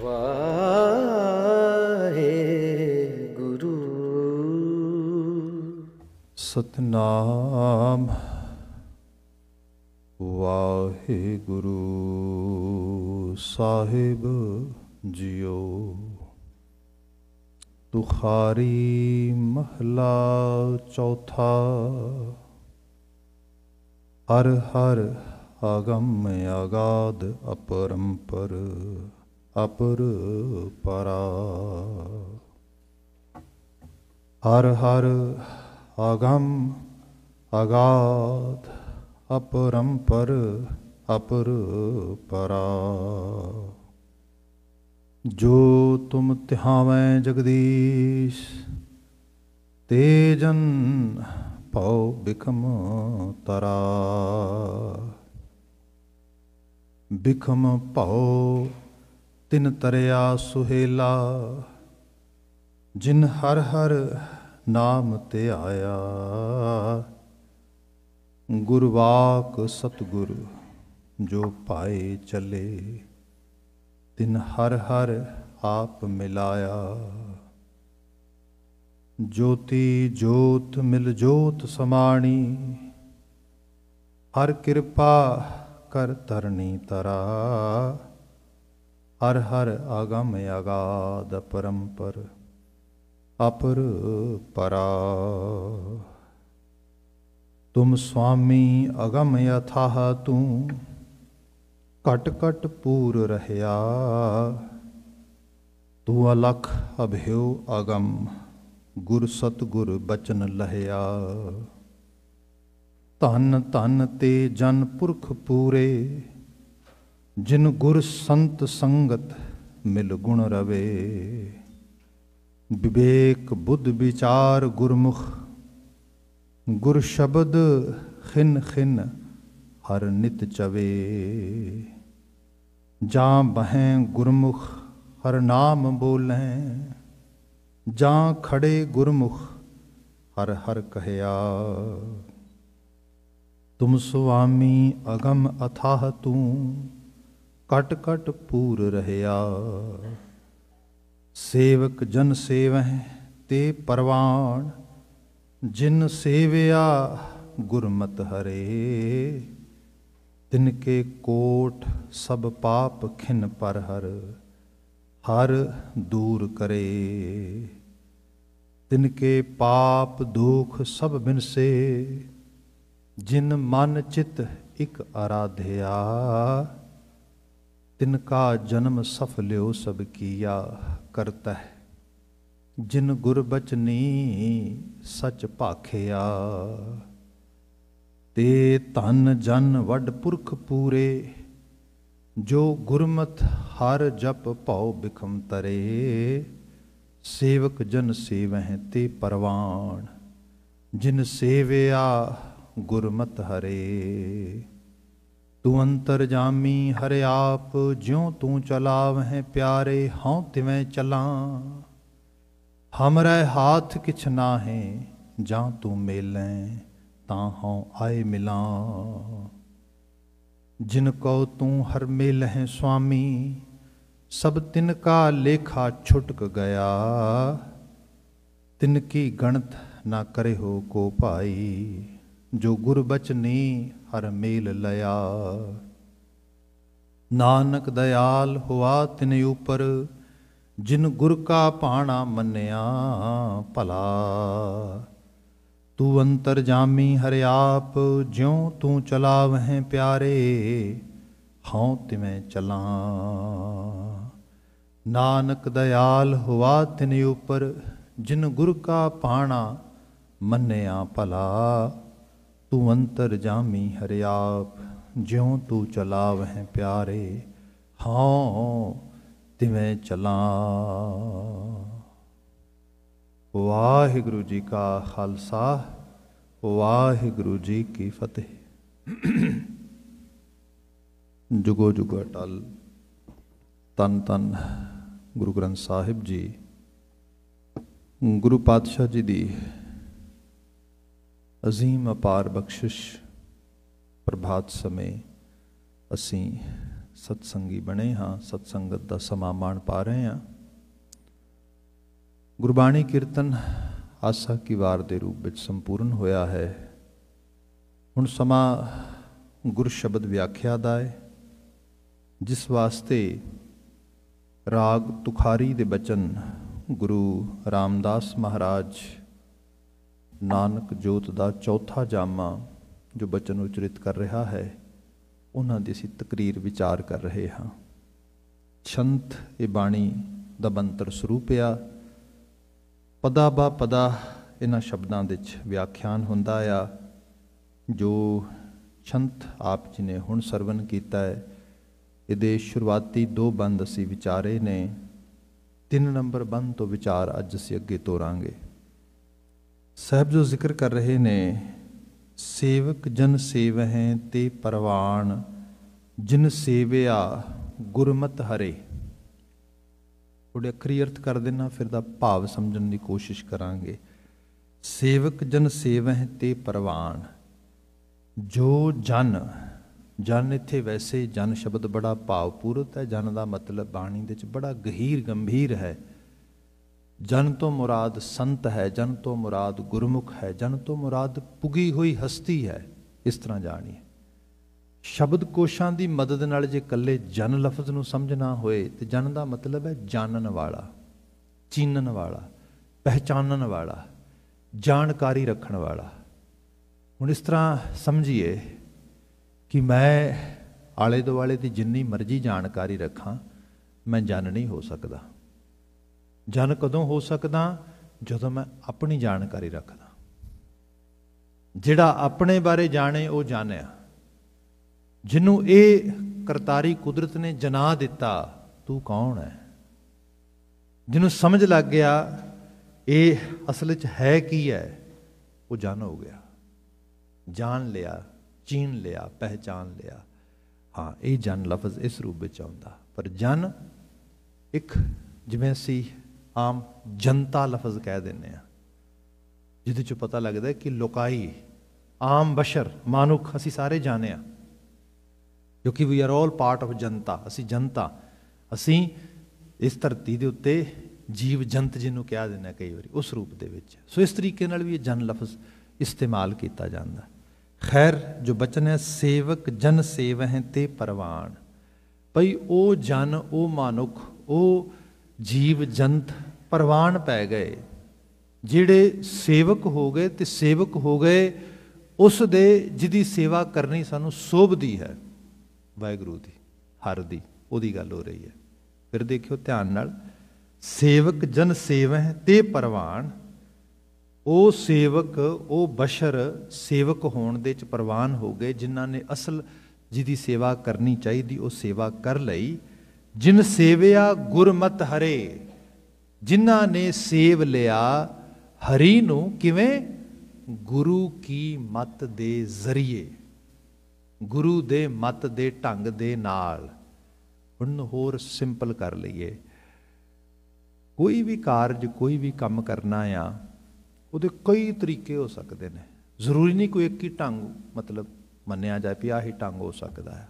ਵਾਹੇ ਗੁਰੂ ਸਤਨਾਮ ਵਾਹਿਗੁਰੂ ਸਾਹਿਬ ਜੀਓ ਤੁਖਾਰੀ ਮਹਲਾ ਚੌਥਾ ਹਰ ਹਰ ਆਗਮ ਆਗਾਦ ਅਪਰੰਪਰ ਅਪਰ ਪਰਾ ਹਰ ਹਰ ਆਗਮ ਅਗਾਤ ਅਪਰੰਪਰ ਅਪਰ ਪਰਾ ਜੋ ਤੁਮ ਤਿਹਾਵੈ ਜਗਦੀਸ਼ ਤੇਜਨ ਪਉ ਬਿਕਮ ਤਰਾ ਬਿਕਮ ਪਉ ਤਿਨ ਤਰਿਆ ਸੁਹੇਲਾ ਜਿਨ ਹਰ ਹਰ ਨਾਮ ਧਿਆਇਆ ਗੁਰਵਾਕ ਸਤਗੁਰ ਜੋ ਪਾਏ ਚੱਲੇ ਤਿਨ ਹਰ ਹਰ ਆਪ ਮਿਲਾਇਆ ਜੋਤੀ ਜੋਤ ਮਿਲ ਜੋਤ ਸਮਾਣੀ ਹਰ ਕਿਰਪਾ ਕਰ ਤਰਨੀ ਤਰਾ ਹਰ ਹਰ ਆਗਮ ਆਗਾਦ ਪਰੰਪਰ ਅਪਰ ਪਰਾ ਤੁਮ ਸੁਆਮੀ ਅਗਮ ਅਥਾਹ ਤੂੰ ਕਟ ਕਟ ਪੂਰ ਰਹਿਆ ਤੂੰ ਅਲਖ ਅਭਿਉ ਅਗਮ ਗੁਰ ਸਤ ਗੁਰ ਬਚਨ ਲਹਿਆ ਧਨ ਧਨ ਤੇ ਜਨ ਪੁਰਖ ਪੂਰੇ ਜਿਨ ਗੁਰ ਸੰਤ ਸੰਗਤ ਮਿਲ ਗੁਣ ਰਵੇ ਵਿਵੇਕ ਬੁੱਧ ਵਿਚਾਰ ਗੁਰਮੁਖ ਗੁਰ ਸ਼ਬਦ ਖਿਨ ਖਿਨ ਹਰ ਨਿਤ ਚਵੇ ਜਾਂ ਬਹੈ ਗੁਰਮੁਖ ਹਰ ਨਾਮ ਬੋਲੇ ਜਾਂ ਖੜੇ ਗੁਰਮੁਖ ਹਰ ਹਰ ਕਹਿਆ ਤੁਮ ਸੁਆਮੀ ਅਗਮ ਅਥਾਹ ਤੂੰ ਕਟ ਕਟ ਪੂਰ ਰਹਿਆ ਸੇਵਕ ਜਨ ਸੇਵਹਿ ਤੇ ਪਰਵਾਣ ਜਿਨ ਸੇਵਿਆ ਗੁਰਮਤ ਹਰੇ ਤਿਨ ਕੇ ਕੋਟ ਸਭ ਪਾਪ ਖਿਨ ਪਰ ਹਰ ਹਰ ਦੂਰ ਕਰੇ ਤਿਨ ਕੇ ਪਾਪ ਦੁਖ ਸਭ ਬਿਨਸੇ ਜਿਨ ਮਨ ਚਿਤ ਇਕ ਆਰਾਧਿਆ ਤਿਨ ਕਾ ਜਨਮ ਸਫਲਿਓ ਸਭ ਕੀਆ ਕਰਤਾ ਹੈ ਜਿਨ ਗੁਰ ਬਚਨੀ ਸਚ ਭਾਖਿਆ ਤੇ ਤਨ ਜਨ ਵੱਡ ਪੁਰਖ ਪੂਰੇ ਜੋ ਗੁਰਮਤਿ ਹਰ ਜਪ ਭਉ ਬਿਖਮ ਤਰੇ ਸੇਵਕ ਜਨ ਸੇਵਹਿ ਤੇ ਪਰਵਾਣ ਜਿਨ ਸੇਵਿਆ ਗੁਰਮਤਿ ਹਰੇ ਤੂੰ ਅੰਤਰ ਜਾਮੀ ਹਰਿ ਆਪ ਜਿਉ ਤੂੰ ਚਲਾਵਹਿ ਪਿਆਰੇ ਹਉ ਤਿਵੇਂ ਚਲਾਂ ਹਮਰੇ ਹਾਥ ਕਿਛ ਨਾ ਹੈ ਜਾਂ ਤੂੰ ਮੇਲੈ ਤਾਂ ਹਉ ਆਏ ਮਿਲਾਂ ਜਿਨ ਕੋ ਤੂੰ ਹਰ ਮੇਲਹਿ ਸੁਆਮੀ ਸਭ ਤਿਨ ਕਾ ਲੇਖਾ ਛੁਟਕ ਗਿਆ ਤਿਨ ਕੀ ਗਣਤ ਨਾ ਕਰੇ ਹੋ ਕੋ ਭਾਈ ਜੋ ਗੁਰ ਬਚਨੀ ਹਰ ਮੇਲ ਲਿਆ ਨਾਨਕ ਦਇਆਲ ਹੁਆ ਤਿਨ ਉਪਰ ਜਿਨ ਗੁਰ ਕਾ ਭਾਣਾ ਮੰਨਿਆ ਭਲਾ ਤੂੰ ਅੰਤਰ ਜਾਮੀ ਹਰਿ ਆਪ ਜਿਉ ਤੂੰ ਚਲਾਵਹਿ ਪਿਆਰੇ ਹਉ ਤਿਵੇਂ ਚਲਾਂ ਨਾਨਕ ਦਇਆਲ ਹੁਆ ਤਿਨ ਉਪਰ ਜਿਨ ਗੁਰ ਕਾ ਭਾਣਾ ਮੰਨਿਆ ਭਲਾ ਤੂੰ ਅੰਤਰ ਜਾਮੀ ਹਰਿਆਪ ਜਿਉ ਤੂੰ ਚਲਾਵ ਹੈ ਪਿਆਰੇ ਹਾਂ ਤਿਵੇਂ ਚਲਾ ਵਾਹਿਗੁਰੂ ਜੀ ਕਾ ਖਾਲਸਾ ਵਾਹਿਗੁਰੂ ਜੀ ਕੀ ਫਤਿਹ ਜੁਗੋ ਜੁਗ ਅਟਲ ਤਨ ਤਨ ਗੁਰੂ ਗ੍ਰੰਥ ਸਾਹਿਬ ਜੀ ਗੁਰੂ ਪਾਤਸ਼ਾਹ ਜੀ ਦੀ ਅਜ਼ੀਮ ਅਪਾਰ ਬਖਸ਼ਿਸ਼ ਪ੍ਰਭਾਤ ਸਮੇ ਅਸੀਂ ਸਤਸੰਗੀ ਬਣੇ ਹਾਂ ਸਤਸੰਗਤ ਦਾ ਸਮਾਮਾਨ ਪਾ ਰਹੇ ਹਾਂ ਗੁਰਬਾਣੀ ਕੀਰਤਨ ਆਸਾ ਕੀ ਵਾਰ ਦੇ ਰੂਪ ਵਿੱਚ ਸੰਪੂਰਨ ਹੋਇਆ ਹੈ ਹੁਣ ਸਮਾਂ ਗੁਰ ਸ਼ਬਦ ਵਿਆਖਿਆ ਦਾ ਹੈ ਜਿਸ ਵਾਸਤੇ ਰਾਗ ਤੁਖਾਰੀ ਦੇ ਬਚਨ ਗੁਰੂ ਰਾਮਦਾਸ ਮਹਾਰਾਜ ਨਾਨਕ ਜੋਤ ਦਾ ਚੌਥਾ ਜਾਮਾ ਜੋ ਬਚਨ ਉਚਰਿਤ ਕਰ ਰਿਹਾ ਹੈ ਉਹਨਾਂ ਦੀ ਅਸੀਂ ਤਕਰੀਰ ਵਿਚਾਰ ਕਰ ਰਹੇ ਹਾਂ ਛੰਤ ਇਹ ਬਾਣੀ ਦਾ ਬੰਤਰ ਸਰੂਪਿਆ ਪਦਾ ਬਾ ਪਦਾ ਇਹਨਾਂ ਸ਼ਬਦਾਂ ਵਿੱਚ ਵਿਆਖਿਆਨ ਹੁੰਦਾ ਆ ਜੋ ਛੰਤ ਆਪ ਜੀ ਨੇ ਹੁਣ ਸਰਵਨ ਕੀਤਾ ਹੈ ਇਹਦੇ ਸ਼ੁਰੂਆਤੀ ਦੋ ਬੰਦ ਅਸੀਂ ਵਿਚਾਰੇ ਨੇ ਤਿੰਨ ਨੰਬਰ ਬੰਦ ਤੋਂ ਵਿਚਾਰ ਅੱਜ ਅਸੀਂ ਅੱਗੇ ਤੋਰਾਂਗੇ ਸਾਹਿਬ ਜੋ ਜ਼ਿਕਰ ਕਰ ਰਹੇ ਨੇ ਸੇਵਕ ਜਨ ਸੇਵਹਿ ਤੇ ਪਰਵਾਨ ਜਿਨ ਸੇਵਿਆ ਗੁਰਮਤ ਹਰੇ ਥੋੜੇ ਅਖਰੀ ਅਰਥ ਕਰ ਦੇਣਾ ਫਿਰ ਦਾ ਭਾਵ ਸਮਝਣ ਦੀ ਕੋਸ਼ਿਸ਼ ਕਰਾਂਗੇ ਸੇਵਕ ਜਨ ਸੇਵਹਿ ਤੇ ਪਰਵਾਨ ਜੋ ਜਨ ਜਨ ਇੱਥੇ ਵੈਸੇ ਜਨ ਸ਼ਬਦ ਬੜਾ ਭਾਵਪੂਰਤ ਹੈ ਜਨ ਦਾ ਮਤਲਬ ਬਾਣੀ ਦੇ ਵਿੱਚ ਬੜਾ ਗਹੀਰ ਗੰਭੀਰ ਹੈ ਜਨ ਤੋਂ ਮੁਰਾਦ ਸੰਤ ਹੈ ਜਨ ਤੋਂ ਮੁਰਾਦ ਗੁਰਮੁਖ ਹੈ ਜਨ ਤੋਂ ਮੁਰਾਦ ਪੁਗੀ ਹੋਈ ਹਸਤੀ ਹੈ ਇਸ ਤਰ੍ਹਾਂ ਜਾਣੀਏ ਸ਼ਬਦ ਕੋਸ਼ਾਂ ਦੀ ਮਦਦ ਨਾਲ ਜੇ ਇਕੱਲੇ ਜਨ ਲਫ਼ਜ਼ ਨੂੰ ਸਮਝਣਾ ਹੋਏ ਤੇ ਜਨ ਦਾ ਮਤਲਬ ਹੈ ਜਾਣਨ ਵਾਲਾ ਚੀਨਣ ਵਾਲਾ ਪਹਿਚਾਨਣ ਵਾਲਾ ਜਾਣਕਾਰੀ ਰੱਖਣ ਵਾਲਾ ਹੁਣ ਇਸ ਤਰ੍ਹਾਂ ਸਮਝੀਏ ਕਿ ਮੈਂ ਆਲੇ ਦੁਆਲੇ ਦੀ ਜਿੰਨੀ ਮਰਜ਼ੀ ਜਾਣਕਾਰੀ ਰੱਖਾਂ ਮੈਂ ਜਨ ਨਹੀਂ ਹੋ ਸਕਦਾ ਜਨ ਕਦੋਂ ਹੋ ਸਕਦਾ ਜਦੋਂ ਮੈਂ ਆਪਣੀ ਜਾਣਕਾਰੀ ਰੱਖਦਾ ਜਿਹੜਾ ਆਪਣੇ ਬਾਰੇ ਜਾਣੇ ਉਹ ਜਾਣਿਆ ਜਿਹਨੂੰ ਇਹ ਕਰਤਾਰੀ ਕੁਦਰਤ ਨੇ ਜਨਾ ਦਿੱਤਾ ਤੂੰ ਕੌਣ ਹੈ ਜਿਹਨੂੰ ਸਮਝ ਲੱਗ ਗਿਆ ਇਹ ਅਸਲ ਵਿੱਚ ਹੈ ਕੀ ਹੈ ਉਹ ਜਾਣ ਹੋ ਗਿਆ ਜਾਣ ਲਿਆ ਚੀਨ ਲਿਆ ਪਹਿਚਾਨ ਲਿਆ ਹਾਂ ਇਹ ਜਨ ਲਫ਼ਜ਼ ਇਸ ਰੂਪ ਵਿੱਚ ਆਉਂਦਾ ਪਰ ਜਨ ਇੱਕ ਜਿਵੇਂ ਸੀ ਆਮ ਜਨਤਾ ਲਫ਼ਜ਼ ਕਹਿ ਦਿੰਨੇ ਆ ਜਿਹਦੇ ਚ ਪਤਾ ਲੱਗਦਾ ਕਿ ਲੋਕਾਈ ਆਮ ਬਸ਼ਰ ਮਾਨੁਖ ਅਸੀਂ ਸਾਰੇ ਜਾਣਿਆ ਕਿਉਂਕਿ we are all part of ਜਨਤਾ ਅਸੀਂ ਜਨਤਾ ਅਸੀਂ ਇਸ ਧਰਤੀ ਦੇ ਉੱਤੇ ਜੀਵ ਜੰਤ ਜਿਹਨੂੰ ਕਿਹਾ ਦਿੰਨਾ ਕਈ ਵਾਰੀ ਉਸ ਰੂਪ ਦੇ ਵਿੱਚ ਸੋ ਇਸ ਤਰੀਕੇ ਨਾਲ ਵੀ ਇਹ ਜਨ ਲਫ਼ਜ਼ ਇਸਤੇਮਾਲ ਕੀਤਾ ਜਾਂਦਾ ਖੈਰ ਜੋ ਬਚਨ ਹੈ ਸੇਵਕ ਜਨ ਸੇਵਹਿ ਤੇ ਪਰਵਾਨ ਭਈ ਉਹ ਜਨ ਉਹ ਮਾਨੁਖ ਉਹ ਜੀਵ ਜੰਤ ਪ੍ਰਵਾਨ ਪੈ ਗਏ ਜਿਹੜੇ ਸੇਵਕ ਹੋ ਗਏ ਤੇ ਸੇਵਕ ਹੋ ਗਏ ਉਸ ਦੇ ਜਿਹਦੀ ਸੇਵਾ ਕਰਨੀ ਸਾਨੂੰ ਸੋਭਦੀ ਹੈ ਵਾਹਿਗੁਰੂ ਦੀ ਹਰ ਦੀ ਉਹਦੀ ਗੱਲ ਹੋ ਰਹੀ ਹੈ ਫਿਰ ਦੇਖਿਓ ਧਿਆਨ ਨਾਲ ਸੇਵਕ ਜਨ ਸੇਵਹਿ ਤੇ ਪਰਵਾਨ ਉਹ ਸੇਵਕ ਉਹ ਬਸ਼ਰ ਸੇਵਕ ਹੋਣ ਦੇ ਚ ਪਰਵਾਨ ਹੋ ਗਏ ਜਿਨ੍ਹਾਂ ਨੇ ਅਸਲ ਜਿਹਦੀ ਸੇਵਾ ਕਰਨੀ ਚਾਹੀਦੀ ਉਹ ਸੇਵਾ ਕਰ ਲਈ ਜਿਨ ਸੇਵਿਆ ਗੁਰਮਤ ਹਰੇ ਜਿਨ੍ਹਾਂ ਨੇ ਸੇਵ ਲਿਆ ਹਰੀ ਨੂੰ ਕਿਵੇਂ ਗੁਰੂ ਕੀ ਮਤ ਦੇ ਜ਼ਰੀਏ ਗੁਰੂ ਦੇ ਮਤ ਦੇ ਢੰਗ ਦੇ ਨਾਲ ਹੁਣ ਹੋਰ ਸਿੰਪਲ ਕਰ ਲਈਏ ਕੋਈ ਵੀ ਕਾਰਜ ਕੋਈ ਵੀ ਕੰਮ ਕਰਨਾ ਆ ਉਹਦੇ ਕਈ ਤਰੀਕੇ ਹੋ ਸਕਦੇ ਨੇ ਜ਼ਰੂਰੀ ਨਹੀਂ ਕੋਈ ਇੱਕ ਹੀ ਢੰਗ ਮਤਲਬ ਮੰਨਿਆ ਜਾਏ ਵੀ ਆਹੀ ਢੰਗ ਹੋ ਸਕਦਾ ਹੈ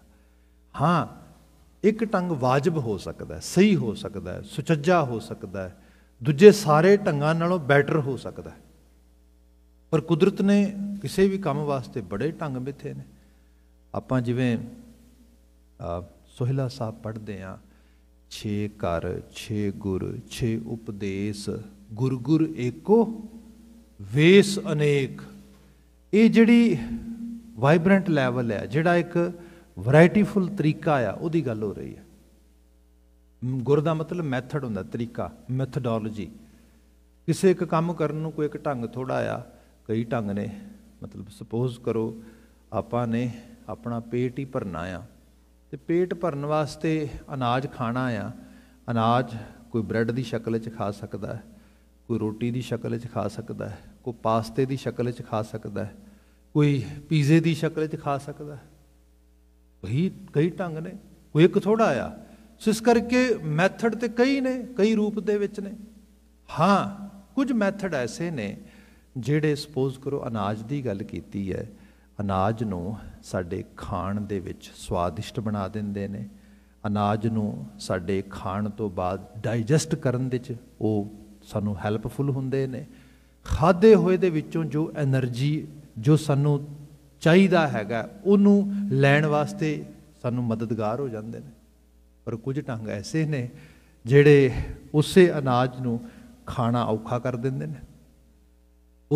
ਹਾਂ ਇੱਕ ਢੰਗ ਵਾਜਬ ਹੋ ਸਕਦਾ ਹੈ ਸਹੀ ਹੋ ਸਕਦਾ ਹੈ ਸੁਚੱਜਾ ਹੋ ਸਕਦਾ ਹੈ ਦੂਜੇ ਸਾਰੇ ਢੰਗਾਂ ਨਾਲੋਂ ਬੈਟਰ ਹੋ ਸਕਦਾ ਹੈ ਪਰ ਕੁਦਰਤ ਨੇ ਕਿਸੇ ਵੀ ਕੰਮ ਵਾਸਤੇ ਬੜੇ ਢੰਗ ਮਿੱਥੇ ਨੇ ਆਪਾਂ ਜਿਵੇਂ ਸੋਹਿਲਾ ਸਾਹਿਬ ਪੜ੍ਹਦੇ ਆ ਛੇ ਕਰ ਛੇ ਗੁਰ ਛੇ ਉਪਦੇਸ਼ ਗੁਰ ਗੁਰ ਏਕੋ ਵੇਸ ਅਨੇਕ ਇਹ ਜਿਹੜੀ ਵਾਈਬ੍ਰੈਂਟ ਲੈਵਲ ਹੈ ਜਿਹੜਾ ਇੱਕ ਵੈਰਾਈਟੀਫੁਲ ਤਰੀਕਾ ਆ ਉਹਦੀ ਗੱਲ ਹੋ ਰਹੀ ਹੈ ਗੁਰ ਦਾ ਮਤਲਬ ਮੈਥਡ ਹੁੰਦਾ ਤਰੀਕਾ ਮੈਥਡੋਲੋਜੀ ਕਿਸੇ ਇੱਕ ਕੰਮ ਕਰਨ ਨੂੰ ਕੋਈ ਇੱਕ ਢੰਗ ਥੋੜਾ ਆ ਕਈ ਢੰਗ ਨੇ ਮਤਲਬ ਸੁਪੋਜ਼ ਕਰੋ ਆਪਾਂ ਨੇ ਆਪਣਾ ਪੇਟ ਹੀ ਭਰਨਾ ਆ ਤੇ ਪੇਟ ਭਰਨ ਵਾਸਤੇ ਅਨਾਜ ਖਾਣਾ ਆ ਅਨਾਜ ਕੋਈ ਬ੍ਰੈਡ ਦੀ ਸ਼ਕਲ ਵਿੱਚ ਖਾ ਸਕਦਾ ਹੈ ਕੋਈ ਰੋਟੀ ਦੀ ਸ਼ਕਲ ਵਿੱਚ ਖਾ ਸਕਦਾ ਹੈ ਕੋਈ ਪਾਸਤੇ ਦੀ ਸ਼ਕਲ ਵਿੱਚ ਖਾ ਸਕਦਾ ਹੈ ਕੋਈ ਪੀਜ਼ੇ ਦੀ ਸ਼ਕਲ ਵਿੱਚ ਖਾ ਸਕਦਾ ਹੈ ਕਈ ਕਈ ਢੰਗ ਨੇ ਕੋਈ ਇੱਕ ਥੋੜਾ ਆ ਸੋ ਇਸ ਕਰਕੇ ਮੈਥਡ ਤੇ ਕਈ ਨੇ ਕਈ ਰੂਪ ਦੇ ਵਿੱਚ ਨੇ ਹਾਂ ਕੁਝ ਮੈਥਡ ਐਸੇ ਨੇ ਜਿਹੜੇ ਸਪੋਜ਼ ਕਰੋ ਅਨਾਜ ਦੀ ਗੱਲ ਕੀਤੀ ਹੈ ਅਨਾਜ ਨੂੰ ਸਾਡੇ ਖਾਣ ਦੇ ਵਿੱਚ ਸਵਾਦਿਸ਼ਟ ਬਣਾ ਦਿੰਦੇ ਨੇ ਅਨਾਜ ਨੂੰ ਸਾਡੇ ਖਾਣ ਤੋਂ ਬਾਅਦ ਡਾਈਜੈਸਟ ਕਰਨ ਦੇ ਵਿੱਚ ਉਹ ਸਾਨੂੰ ਹੈਲਪਫੁਲ ਹੁੰਦੇ ਨੇ ਖਾਦੇ ਹੋਏ ਦੇ ਵਿੱਚੋਂ ਜੋ એનર્ਜੀ ਜੋ ਸਾਨੂੰ ਚਾਹੀਦਾ ਹੈਗਾ ਉਹਨੂੰ ਲੈਣ ਵਾਸਤੇ ਸਾਨੂੰ ਮਦਦਗਾਰ ਹੋ ਜਾਂਦੇ ਨੇ ਪਰ ਕੁਝ ਢੰਗ ਐਸੇ ਨੇ ਜਿਹੜੇ ਉਸੇ ਅਨਾਜ ਨੂੰ ਖਾਣਾ ਔਖਾ ਕਰ ਦਿੰਦੇ ਨੇ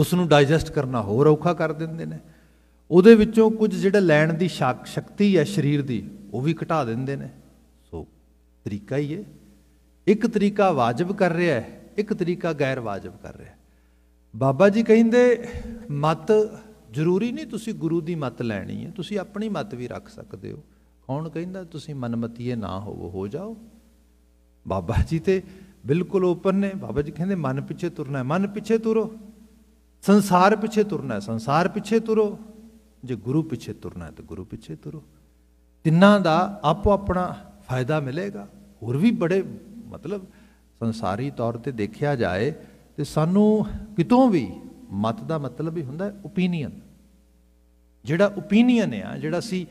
ਉਸ ਨੂੰ ਡਾਈਜੈਸਟ ਕਰਨਾ ਹੋਰ ਔਖਾ ਕਰ ਦਿੰਦੇ ਨੇ ਉਹਦੇ ਵਿੱਚੋਂ ਕੁਝ ਜਿਹੜਾ ਲੈਣ ਦੀ ਸ਼ਕਤੀ ਹੈ ਸਰੀਰ ਦੀ ਉਹ ਵੀ ਘਟਾ ਦਿੰਦੇ ਨੇ ਸੋ ਤਰੀਕਾ ਹੀ ਹੈ ਇੱਕ ਤਰੀਕਾ ਵਾਜਬ ਕਰ ਰਿਹਾ ਹੈ ਇੱਕ ਤਰੀਕਾ ਗੈਰ ਵਾਜਬ ਕਰ ਰਿਹਾ ਬਾਬਾ ਜੀ ਕਹਿੰਦੇ ਮਤ ਜ਼ਰੂਰੀ ਨਹੀਂ ਤੁਸੀਂ ਗੁਰੂ ਦੀ ਮਤ ਲੈਣੀ ਹੈ ਤੁਸੀਂ ਆਪਣੀ ਮਤ ਵੀ ਰੱਖ ਸਕਦੇ ਹੋ ਕੌਣ ਕਹਿੰਦਾ ਤੁਸੀਂ ਮਨਮਤੀਏ ਨਾ ਹੋਵੋ ਹੋ ਜਾਓ ਬਾਬਾ ਜੀ ਤੇ ਬਿਲਕੁਲ ਓਪਨ ਨੇ ਬਾਬਾ ਜੀ ਕਹਿੰਦੇ ਮਨ ਪਿੱਛੇ ਤੁਰਨਾ ਹੈ ਮਨ ਪਿੱਛੇ ਤੁਰੋ ਸੰਸਾਰ ਪਿੱਛੇ ਤੁਰਨਾ ਹੈ ਸੰਸਾਰ ਪਿੱਛੇ ਤੁਰੋ ਜੇ ਗੁਰੂ ਪਿੱਛੇ ਤੁਰਨਾ ਹੈ ਤਾਂ ਗੁਰੂ ਪਿੱਛੇ ਤੁਰੋ ਤਿੰਨਾਂ ਦਾ ਆਪੋ ਆਪਣਾ ਫਾਇਦਾ ਮਿਲੇਗਾ ਹੋਰ ਵੀ ਬੜੇ ਮਤਲਬ ਸੰਸਾਰੀ ਤੌਰ ਤੇ ਦੇਖਿਆ ਜਾਏ ਤੇ ਸਾਨੂੰ ਕਿਤੋਂ ਵੀ ਮਤ ਦਾ ਮਤਲਬ ਹੀ ਹੁੰਦਾ ਓਪੀਨੀਅਨ ਜਿਹੜਾ ਓਪੀਨੀਅਨ ਆ ਜਿਹੜਾ ਸੀ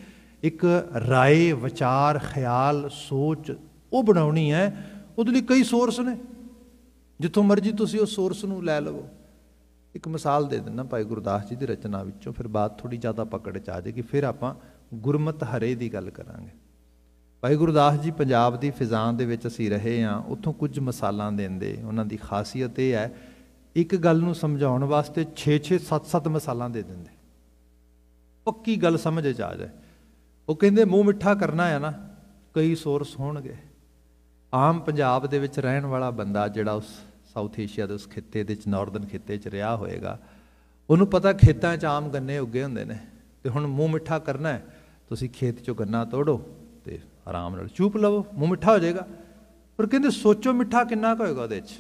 ਇੱਕ ਰਾਏ ਵਿਚਾਰ ਖਿਆਲ ਸੋਚ ਉਹ ਬਣਾਉਣੀ ਹੈ ਉਹਦੇ ਲਈ ਕਈ ਸੋਰਸ ਨੇ ਜਿੱਥੋਂ ਮਰਜ਼ੀ ਤੁਸੀਂ ਉਹ ਸੋਰਸ ਨੂੰ ਲੈ ਲਵੋ ਇੱਕ ਮਿਸਾਲ ਦੇ ਦਿੰਦਾ ਭਾਈ ਗੁਰਦਾਸ ਜੀ ਦੀ ਰਚਨਾ ਵਿੱਚੋਂ ਫਿਰ ਬਾਤ ਥੋੜੀ ਜ਼ਿਆਦਾ ਪਕੜ ਚ ਆ ਜਾਏਗੀ ਫਿਰ ਆਪਾਂ ਗੁਰਮਤ ਹਰੇ ਦੀ ਗੱਲ ਕਰਾਂਗੇ ਭਾਈ ਗੁਰਦਾਸ ਜੀ ਪੰਜਾਬ ਦੀ ਫਿਜ਼ਾ ਦੇ ਵਿੱਚ ਅਸੀਂ ਰਹੇ ਆ ਉੱਥੋਂ ਕੁਝ ਮਿਸਾਲਾਂ ਦਿੰਦੇ ਉਹਨਾਂ ਦੀ ਖਾਸੀਅਤ ਇਹ ਹੈ ਇੱਕ ਗੱਲ ਨੂੰ ਸਮਝਾਉਣ ਵਾਸਤੇ 6 6 7 7 ਮਸਾਲਾ ਦੇ ਦਿੰਦੇ ਪੱਕੀ ਗੱਲ ਸਮਝ ਚ ਆ ਜਾਏ ਉਹ ਕਹਿੰਦੇ ਮੂੰਹ ਮਿੱਠਾ ਕਰਨਾ ਆ ਨਾ ਕਈ ਸੋਰਸ ਹੋਣਗੇ ਆਮ ਪੰਜਾਬ ਦੇ ਵਿੱਚ ਰਹਿਣ ਵਾਲਾ ਬੰਦਾ ਜਿਹੜਾ ਉਸ ਸਾਊਥ ਏਸ਼ੀਆ ਦੇ ਉਸ ਖਿੱਤੇ ਦੇ ਵਿੱਚ ਨਾਰਦਰਨ ਖਿੱਤੇ 'ਚ ਰਿਹਾ ਹੋਏਗਾ ਉਹਨੂੰ ਪਤਾ ਖੇਤਾਂ 'ਚ ਆਮ ਗੰਨੇ ਉੱਗੇ ਹੁੰਦੇ ਨੇ ਤੇ ਹੁਣ ਮੂੰਹ ਮਿੱਠਾ ਕਰਨਾ ਹੈ ਤੁਸੀਂ ਖੇਤ 'ਚੋਂ ਗੰਨਾ ਤੋੜੋ ਤੇ ਆਰਾਮ ਨਾਲ ਚੂਪ ਲਵੋ ਮੂੰਹ ਮਿੱਠਾ ਹੋ ਜਾਏਗਾ ਪਰ ਕਹਿੰਦੇ ਸੋਚੋ ਮਿੱਠਾ ਕਿੰਨਾ ਕੁ ਹੋਏਗਾ ਉਹਦੇ 'ਚ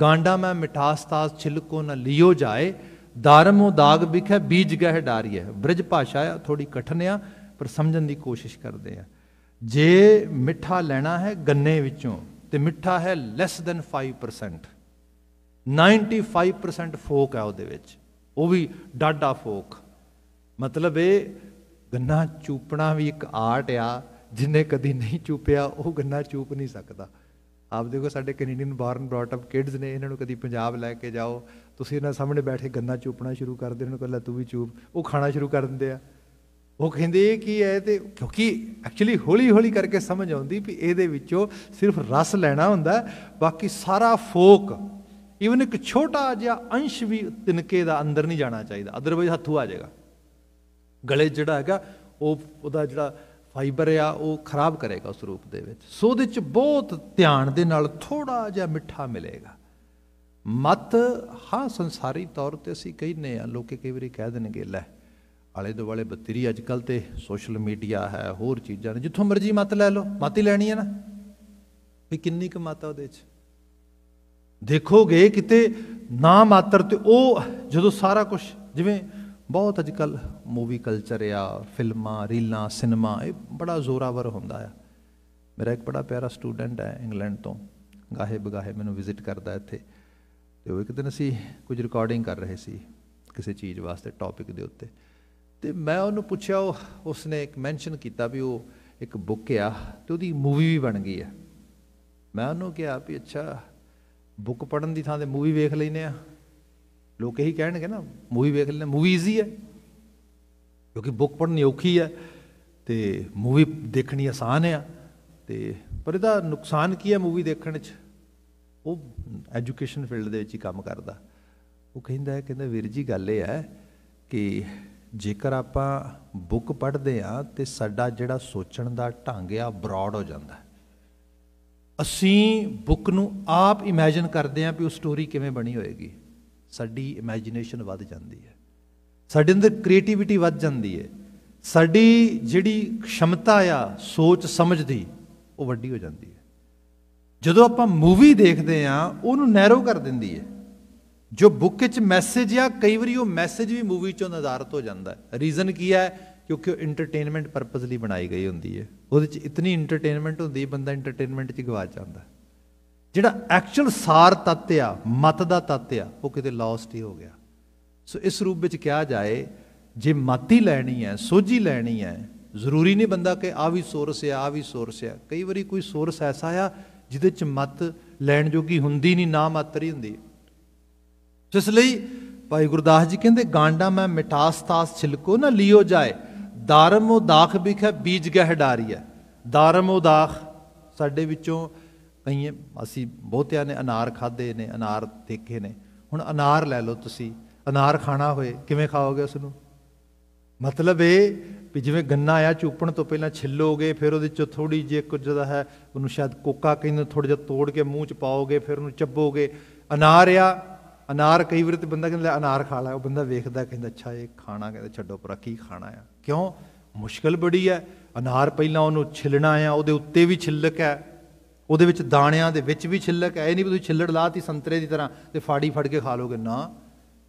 ਗਾਂਡਾ ਮੈਂ ਮਿਠਾਸ ਤਾਸ ਛਿਲਕੋ ਨਾ ਲਿਓ ਜਾਏ ਦਾਰਮੋ ਦਾਗ ਵਿਖੇ ਬੀਜ ਗਹਿ ਡਾਰੀਏ ਬ੍ਰਿਜ ਭਾਸ਼ਾ ਥੋੜੀ ਕਠਨਿਆ ਪਰ ਸਮਝਣ ਦੀ ਕੋਸ਼ਿਸ਼ ਕਰਦੇ ਆ ਜੇ ਮਿੱਠਾ ਲੈਣਾ ਹੈ ਗੰਨੇ ਵਿੱਚੋਂ ਤੇ ਮਿੱਠਾ ਹੈ ਲੈਸ ਦੈਨ 5% 95% ਫੋਕ ਹੈ ਉਹਦੇ ਵਿੱਚ ਉਹ ਵੀ ਡਾਡਾ ਫੋਕ ਮਤਲਬ ਇਹ ਗੰਨਾ ਚੂਪਣਾ ਵੀ ਇੱਕ ਆਰਟ ਆ ਜਿਨੇ ਕਦੀ ਨਹੀਂ ਚੂਪਿਆ ਉਹ ਗੰਨਾ ਚੂਪ ਨਹੀਂ ਸਕਦਾ ਆਪ ਦੇਖੋ ਸਾਡੇ Canadian born brought up kids ਨੇ ਇਹਨਾਂ ਨੂੰ ਕਦੀ ਪੰਜਾਬ ਲੈ ਕੇ ਜਾਓ ਤੁਸੀਂ ਇਹਨਾਂ ਸਾਹਮਣੇ ਬੈਠੇ ਗੰਨਾ ਚੂਪਣਾ ਸ਼ੁਰੂ ਕਰਦੇ ਇਹਨਾਂ ਨੂੰ ਕਹਿੰਦਾ ਤੂੰ ਵੀ ਚੂਪ ਉਹ ਖਾਣਾ ਸ਼ੁਰੂ ਕਰ ਦਿੰਦੇ ਆ ਉਹ ਕਹਿੰਦੇ ਇਹ ਕੀ ਹੈ ਤੇ ਕਿਉਂਕਿ ਐਕਚੁਅਲੀ ਹੌਲੀ ਹੌਲੀ ਕਰਕੇ ਸਮਝ ਆਉਂਦੀ ਵੀ ਇਹਦੇ ਵਿੱਚੋਂ ਸਿਰਫ ਰਸ ਲੈਣਾ ਹੁੰਦਾ ਬਾਕੀ ਸਾਰਾ ਫੋਕ ਈਵਨ ਇੱਕ ਛੋਟਾ ਜਿਹਾ ਅੰਸ਼ ਵੀ ਤਿਨਕੇ ਦਾ ਅੰਦਰ ਨਹੀਂ ਜਾਣਾ ਚਾਹੀਦਾ ਅਦਰਵਾਇਜ਼ ਹੱਥੂ ਆ ਜਾਏਗਾ ਗਲੇ ਜਿਹੜਾ ਹੈਗਾ ਉਹ ਉਹਦਾ ਜਿਹੜਾ ਫਾਈਬਰ ਆ ਉਹ ਖਰਾਬ ਕਰੇਗਾ ਉਸ ਰੂਪ ਦੇ ਵਿੱਚ ਸੋ ਉਹਦੇ ਵਿੱਚ ਬਹੁਤ ਧਿਆਨ ਦੇ ਨਾਲ ਥੋੜਾ ਜਿਹਾ ਮਿੱਠਾ ਮਿਲੇਗਾ ਮਤ ਹਾਂ ਸੰਸਾਰੀ ਤੌਰ ਤੇ ਅਸੀਂ ਕਹਿੰਨੇ ਆ ਲੋਕੇ ਕਈ ਵਾਰੀ ਕਹਿ ਦੇਣਗੇ ਲੈ ਆਲੇ ਦੁਆਲੇ ਬਤਰੀ ਅੱਜ ਕੱਲ ਤੇ ਸੋਸ਼ਲ ਮੀਡੀਆ ਹੈ ਹੋਰ ਚੀਜ਼ਾਂ ਨੇ ਜਿੱਥੋਂ ਮਰਜ਼ੀ ਮਤ ਲੈ ਲਓ ਮਤ ਹੀ ਲੈਣੀ ਹੈ ਨਾ ਵੀ ਕਿੰਨੀ ਕੁ ਮਾਤਾ ਉਹਦੇ 'ਚ ਦੇਖੋਗੇ ਕਿਤੇ ਨਾ ਮਾਤਰ ਤੇ ਉਹ ਜਦੋਂ ਸਾਰਾ ਕੁਝ ਜਿਵੇਂ ਬਹੁਤ ਅੱਜ ਕੱਲ ਮੂਵੀ ਕਲਚਰ ਆ ਫਿਲਮਾਂ ਰੀਲਾਂ ਸਿਨੇਮਾ ਇਹ ਬੜਾ ਜ਼ੋਰਾਵਰ ਹੁੰਦਾ ਆ ਮੇਰਾ ਇੱਕ ਬੜਾ ਪਿਆਰਾ ਸਟੂਡੈਂਟ ਹੈ ਇੰਗਲੈਂਡ ਤੋਂ ਗਾਹੇ ਬਗਾਹੇ ਮੈਨੂੰ ਵਿਜ਼ਿਟ ਕਰਦਾ ਇੱਥੇ ਤੇ ਉਹ ਇੱਕ ਦਿਨ ਅਸੀਂ ਕੁਝ ਰਿਕਾਰਡਿੰਗ ਕਰ ਰਹੇ ਸੀ ਕਿਸੇ ਚੀਜ਼ ਵਾਸਤੇ ਟੌਪਿਕ ਦੇ ਉੱਤੇ ਤੇ ਮੈਂ ਉਹਨੂੰ ਪੁੱਛਿਆ ਉਹ ਉਸਨੇ ਇੱਕ ਮੈਂਸ਼ਨ ਕੀਤਾ ਵੀ ਉਹ ਇੱਕ ਬੁੱਕ ਆ ਤੇ ਉਹਦੀ ਮੂਵੀ ਵੀ ਬਣ ਗਈ ਆ ਮੈਂ ਉਹਨੂੰ ਕਿਹਾ ਵੀ ਅੱਛਾ ਬੁੱਕ ਪੜਨ ਦੀ ਥਾਂ ਤੇ ਮੂਵੀ ਵੇਖ ਲੈਨੇ ਆ ਲੋਕ ਇਹੀ ਕਹਿਣਗੇ ਨਾ ਮੂਵੀ ਵੇਖ ਲੈਨੇ ਮੂਵੀ ਈਜ਼ੀ ਹੈ ਕਿਉਂਕਿ ਬੁੱਕ ਪੜ੍ਹਨੀ ਔਖੀ ਹੈ ਤੇ ਮੂਵੀ ਦੇਖਣੀ ਆਸਾਨ ਆ ਤੇ ਪਰ ਇਹਦਾ ਨੁਕਸਾਨ ਕੀ ਹੈ ਮੂਵੀ ਦੇਖਣ 'ਚ ਉਹ ਐਜੂਕੇਸ਼ਨ ਫੀਲਡ ਦੇ ਵਿੱਚ ਹੀ ਕੰਮ ਕਰਦਾ ਉਹ ਕਹਿੰਦਾ ਹੈ ਕਹਿੰਦਾ ਵੀਰ ਜੀ ਗੱਲ ਇਹ ਹੈ ਕਿ ਜੇਕਰ ਆਪਾਂ ਬੁੱਕ ਪੜ੍ਹਦੇ ਆ ਤੇ ਸਾਡਾ ਜਿਹੜਾ ਸੋਚਣ ਦਾ ਢੰਗ ਆ ਬ੍ਰੌਡ ਹੋ ਜਾਂਦਾ ਅਸੀਂ ਬੁੱਕ ਨੂੰ ਆਪ ਇਮੇਜਿਨ ਕਰਦੇ ਆ ਵੀ ਉਹ ਸਟੋਰੀ ਕਿਵੇਂ ਬਣੀ ਹੋਏਗੀ ਸਾਡੀ ਇਮੇਜਿਨੇਸ਼ਨ ਵੱਧ ਜਾਂਦੀ ਹੈ ਸਾਡੇ ਅੰਦਰ ਕ੍ਰੀਏਟੀਵਿਟੀ ਵੱਧ ਜਾਂਦੀ ਹੈ ਸਾਡੀ ਜਿਹੜੀ ਖਸ਼ਮਤਾ ਆ ਸੋਚ ਸਮਝ ਦੀ ਉਹ ਵੱਡੀ ਹੋ ਜਾਂਦੀ ਹੈ ਜਦੋਂ ਆਪਾਂ ਮੂਵੀ ਦੇਖਦੇ ਆ ਉਹਨੂੰ ਨੈਰੋ ਕਰ ਦਿੰਦੀ ਹੈ ਜੋ ਬੁੱਕ ਵਿੱਚ ਮੈਸੇਜ ਆ ਕਈ ਵਾਰੀ ਉਹ ਮੈਸੇਜ ਵੀ ਮੂਵੀ ਚੋਂ ਨਜ਼ਾਰਤ ਹੋ ਜਾਂਦਾ ਹੈ ਰੀਜ਼ਨ ਕੀ ਹੈ ਕਿਉਂਕਿ ਉਹ ਐਂਟਰਟੇਨਮੈਂਟ ਪਰਪਸ ਲਈ ਬਣਾਈ ਗਈ ਹੁੰਦੀ ਹੈ ਉਹਦੇ ਵਿੱਚ ਇਤਨੀ ਐਂਟਰਟੇਨਮੈਂਟ ਹੁੰਦੀ ਹੈ ਬੰਦਾ ਐਂਟਰਟੇਨਮੈਂਟ 'ਚ ਗਵਾ ਜਾਂਦਾ ਜਿਹੜਾ ਐਕਚੁਅਲ ਸਾਰ ਤੱਤ ਆ ਮਤ ਦਾ ਤੱਤ ਆ ਉਹ ਕਿਤੇ ਲੌਸਟ ਹੀ ਹੋ ਗਿਆ ਸੋ ਇਸ ਰੂਪ ਵਿੱਚ ਕਿਹਾ ਜਾਏ ਜੇ ਮਾਤੀ ਲੈਣੀ ਹੈ ਸੋਝੀ ਲੈਣੀ ਹੈ ਜ਼ਰੂਰੀ ਨਹੀਂ ਬੰਦਾ ਕਿ ਆ ਵੀ ਸੋਰਸ ਆ ਆ ਵੀ ਸੋਰਸ ਆ ਕਈ ਵਾਰੀ ਕੋਈ ਸੋਰਸ ਐਸਾ ਆ ਜਿਹਦੇ ਚ ਮਤ ਲੈਣ ਜੋਗੀ ਹੁੰਦੀ ਨਹੀਂ ਨਾ ਮਾਤਰੀ ਹੁੰਦੀ ਜਿਸ ਲਈ ਭਾਈ ਗੁਰਦਾਸ ਜੀ ਕਹਿੰਦੇ ਗਾਂਡਾ ਮੈਂ ਮਿਟਾਸ ਤਾਸ ਛਿਲਕੋ ਨਾ ਲਿਓ ਜਾਏ ਧਰਮ ਉਹ ਦਾਖ ਬਿਖੇ ਬੀਜ ਗਹਿ ਡਾਰੀਆ ਧਰਮ ਉਹ ਦਾਖ ਸਾਡੇ ਵਿੱਚੋਂ ਕਈ ਅਸੀਂ ਬਹੁਤਿਆਂ ਨੇ ਅਨਾਰ ਖਾਦੇ ਨੇ ਅਨਾਰ ਦੇਖੇ ਨੇ ਹੁਣ ਅਨਾਰ ਲੈ ਲਓ ਤੁਸੀਂ ਅਨਾਰ ਖਾਣਾ ਹੋਏ ਕਿਵੇਂ ਖਾਓਗੇ ਉਸ ਨੂੰ ਮਤਲਬ ਇਹ ਕਿ ਜਿਵੇਂ ਗੰਨਾ ਆ ਚੂਪਣ ਤੋਂ ਪਹਿਲਾਂ ਛਿੱਲੋਗੇ ਫਿਰ ਉਹਦੇ ਚੋਂ ਥੋੜੀ ਜਿਹੀ ਕੁਝ ਦਾ ਹੈ ਉਹਨੂੰ ਸ਼ਾਇਦ ਕੋਕਾ ਕਹਿੰਦੇ ਥੋੜਾ ਜਿਹਾ ਤੋੜ ਕੇ ਮੂੰਹ ਚ ਪਾਓਗੇ ਫਿਰ ਉਹਨੂੰ ਚੱਬੋਗੇ ਅਨਾਰ ਆ ਅਨਾਰ ਕਈ ਵਾਰ ਤੇ ਬੰਦਾ ਕਹਿੰਦਾ ਅਨਾਰ ਖਾ ਲੈ ਉਹ ਬੰਦਾ ਵੇਖਦਾ ਕਹਿੰਦਾ ਅੱਛਾ ਇਹ ਖਾਣਾ ਕਹਿੰਦਾ ਛੱਡੋ ਪਰ ਕੀ ਖਾਣਾ ਆ ਕਿਉਂ ਮੁਸ਼ਕਲ ਬੜੀ ਹੈ ਅਨਾਰ ਪਹਿਲਾਂ ਉਹਨੂੰ ਛਿਲਣਾ ਆ ਉਹਦੇ ਉੱਤੇ ਵੀ ਛਿੱਲਕ ਹੈ ਉਹਦੇ ਵਿੱਚ ਦਾਣਿਆਂ ਦੇ ਵਿੱਚ ਵੀ ਛਿੱਲਕ ਹੈ ਇਹ ਨਹੀਂ ਵੀ ਤੁਸੀਂ ਛਿੱਲੜ ਲਾਤੀ ਸੰਤਰੇ ਦੀ ਤਰ੍ਹਾਂ ਤੇ ਫਾੜੀ ਫੜ ਕੇ ਖਾ ਲੋਗੇ ਨਾ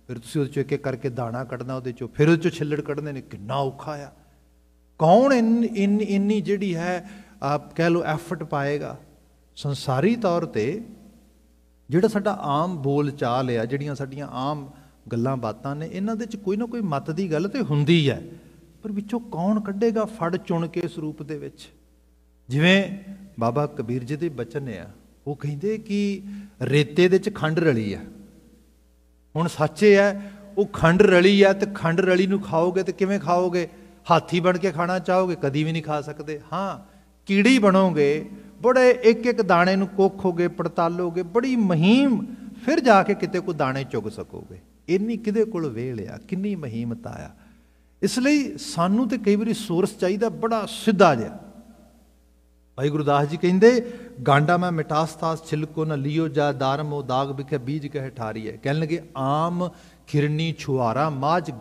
ਫਿਰ ਤੁਸੀਂ ਉਹਦੇ ਚੋਂ ਇੱਕ ਇੱਕ ਕਰਕੇ ਦਾਣਾ ਕੱਢਣਾ ਉਹਦੇ ਚੋਂ ਫਿਰ ਉਹਦੇ ਚੋਂ ਛਿੱਲੜ ਕੱਢਣੇ ਨੇ ਕਿੰਨਾ ਔਖਾ ਆ ਕੌਣ ਇੰਨੀ ਜਿਹੜੀ ਹੈ ਆਪ ਕਹਿ ਲੋ ਐਫਰਟ ਪਾਏਗਾ ਸੰਸਾਰੀ ਤੌਰ ਤੇ ਜਿਹੜਾ ਸਾਡਾ ਆਮ ਬੋਲ ਚਾਲ ਆ ਜਿਹੜੀਆਂ ਸਾਡੀਆਂ ਆਮ ਗੱਲਾਂ ਬਾਤਾਂ ਨੇ ਇਹਨਾਂ ਦੇ ਵਿੱਚ ਕੋਈ ਨਾ ਕੋਈ ਮਤ ਦੀ ਗੱਲ ਤੇ ਹੁੰਦੀ ਹੈ ਪਰ ਵਿੱਚੋਂ ਕੌਣ ਕੱਢੇਗਾ ਫੜ ਚੁਣ ਕੇ ਇਸ ਰੂਪ ਦੇ ਵਿੱਚ ਜਿਵੇਂ ਬਾਬਾ ਕਬੀਰ ਜੀ ਦੇ ਬਚਨ ਆ ਉਹ ਕਹਿੰਦੇ ਕਿ ਰੇਤੇ ਦੇ ਵਿੱਚ ਖੰਡ ਰਲੀ ਆ ਹੁਣ ਸੱਚੇ ਆ ਉਹ ਖੰਡ ਰਲੀ ਆ ਤੇ ਖੰਡ ਰਲੀ ਨੂੰ ਖਾਓਗੇ ਤੇ ਕਿਵੇਂ ਖਾਓਗੇ ਹਾਥੀ ਬਣ ਕੇ ਖਾਣਾ ਚਾਹੋਗੇ ਕਦੀ ਵੀ ਨਹੀਂ ਖਾ ਸਕਦੇ ਹਾਂ ਕੀੜੀ ਬਣੋਗੇ ਬੜੇ ਇੱਕ ਇੱਕ ਦਾਣੇ ਨੂੰ ਕੋਖੋਗੇ ਪੜਤਾਲੋਗੇ ਬੜੀ ਮਹੀਮ ਫਿਰ ਜਾ ਕੇ ਕਿਤੇ ਕੋ ਦਾਣੇ ਚੁਗ ਸਕੋਗੇ ਇੰਨੀ ਕਿਦੇ ਕੋਲ ਵੇਲ ਆ ਕਿੰਨੀ ਮਹੀਮਤ ਆ ਇਸ ਲਈ ਸਾਨੂੰ ਤੇ ਕਈ ਵਾਰੀ ਸੋਰਸ ਚਾਹੀਦਾ ਬੜਾ ਸਿੱਧਾ ਜਿਹਾ ਭਾਈ ਗੁਰਦਾਸ ਜੀ ਕਹਿੰਦੇ ਗਾਂਡਾ ਮੈਂ ਤਾਸ ਛਿਲਕੋ ਨਾ ਲਿਓ ਜਾ ਦਾਰਮੋ ਦਾਗ ਬਿਖੇ ਬੀਜ ਕਹਿ ਠਾਰੀ ਹੈ ਕਹਿਣ ਲਗੇ ਆਮ ਖਿਰਨੀ ਛੁਆਰਾ ਮਾਜ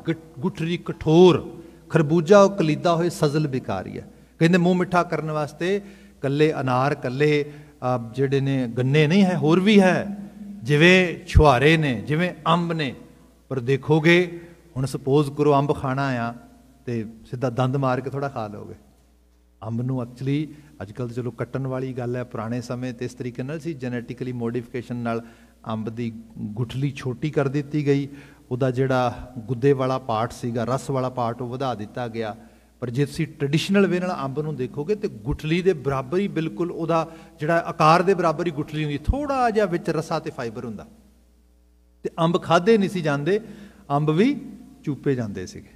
ਗੁਠਰੀ ਕਠੋਰ ਖਰਬੂਜਾ ਉਹ ਕਲੀਦਾ ਹੋਏ ਸਜ਼ਲ ਬਿਕਾਰੀ ਹੈ ਕਹਿੰਦੇ ਮੂੰਹ ਮਿੱਠਾ ਕਰਨ ਵਾਸਤੇ ਕੱਲੇ ਅਨਾਰ ਕੱਲੇ ਜਿਹੜੇ ਨੇ ਗੰਨੇ ਨਹੀਂ ਹੈ ਹੋਰ ਵੀ ਹੈ ਜਿਵੇਂ ਛੁਹਾਰੇ ਨੇ ਜਿਵੇਂ ਅੰਬ ਨੇ ਪਰ ਦੇਖੋਗੇ ਹੁਣ ਸਪੋਜ਼ ਕਰੋ ਅੰਬ ਖਾਣਾ ਆ ਤੇ ਸਿੱਧਾ ਦੰਦ ਮਾਰ ਕੇ ਥੋੜਾ ਖਾ ਲਓਗੇ ਅੰਬ ਨੂੰ ਐਕਚੁਅਲੀ ਅੱਜ ਕੱਲ ਚਲੋ ਕੱਟਣ ਵਾਲੀ ਗੱਲ ਹੈ ਪੁਰਾਣੇ ਸਮੇਂ ਤੇ ਇਸ ਤਰੀਕੇ ਨਾਲ ਸੀ ਜੈਨੇਟਿਕਲੀ ਮੋਡੀਫਿਕੇਸ਼ਨ ਨਾਲ ਅੰਬ ਦੀ ਗੁਠਲੀ ਛੋਟੀ ਕਰ ਦਿੱਤੀ ਗਈ ਉਹਦਾ ਜਿਹੜਾ ਗੁੱਦੇ ਵਾਲਾ ਪਾਰਟ ਸੀਗਾ ਰਸ ਵਾਲਾ ਪਾਰਟ ਉਹ ਵਧਾ ਦਿੱਤਾ ਗਿਆ ਪਰ ਜੇ ਤੁਸੀਂ ਟ੍ਰੈਡੀਸ਼ਨਲ ਵੇ ਨਾਲ ਅੰਬ ਨੂੰ ਦੇਖੋਗੇ ਤੇ ਗੁਠਲੀ ਦੇ ਬਰਾਬਰ ਹੀ ਬਿਲਕੁਲ ਉਹਦਾ ਜਿਹੜਾ ਆਕਾਰ ਦੇ ਬਰਾਬਰ ਹੀ ਗੁਠਲੀ ਹੁੰਦੀ ਥੋੜਾ ਜਿਹਾ ਵਿੱਚ ਰਸਾ ਤੇ ਫਾਈਬਰ ਹੁੰਦਾ ਤੇ ਅੰਬ ਖਾਦੇ ਨਹੀਂ ਸੀ ਜਾਂਦੇ ਅੰਬ ਵੀ ਚੂਪੇ ਜਾਂਦੇ ਸੀਗੇ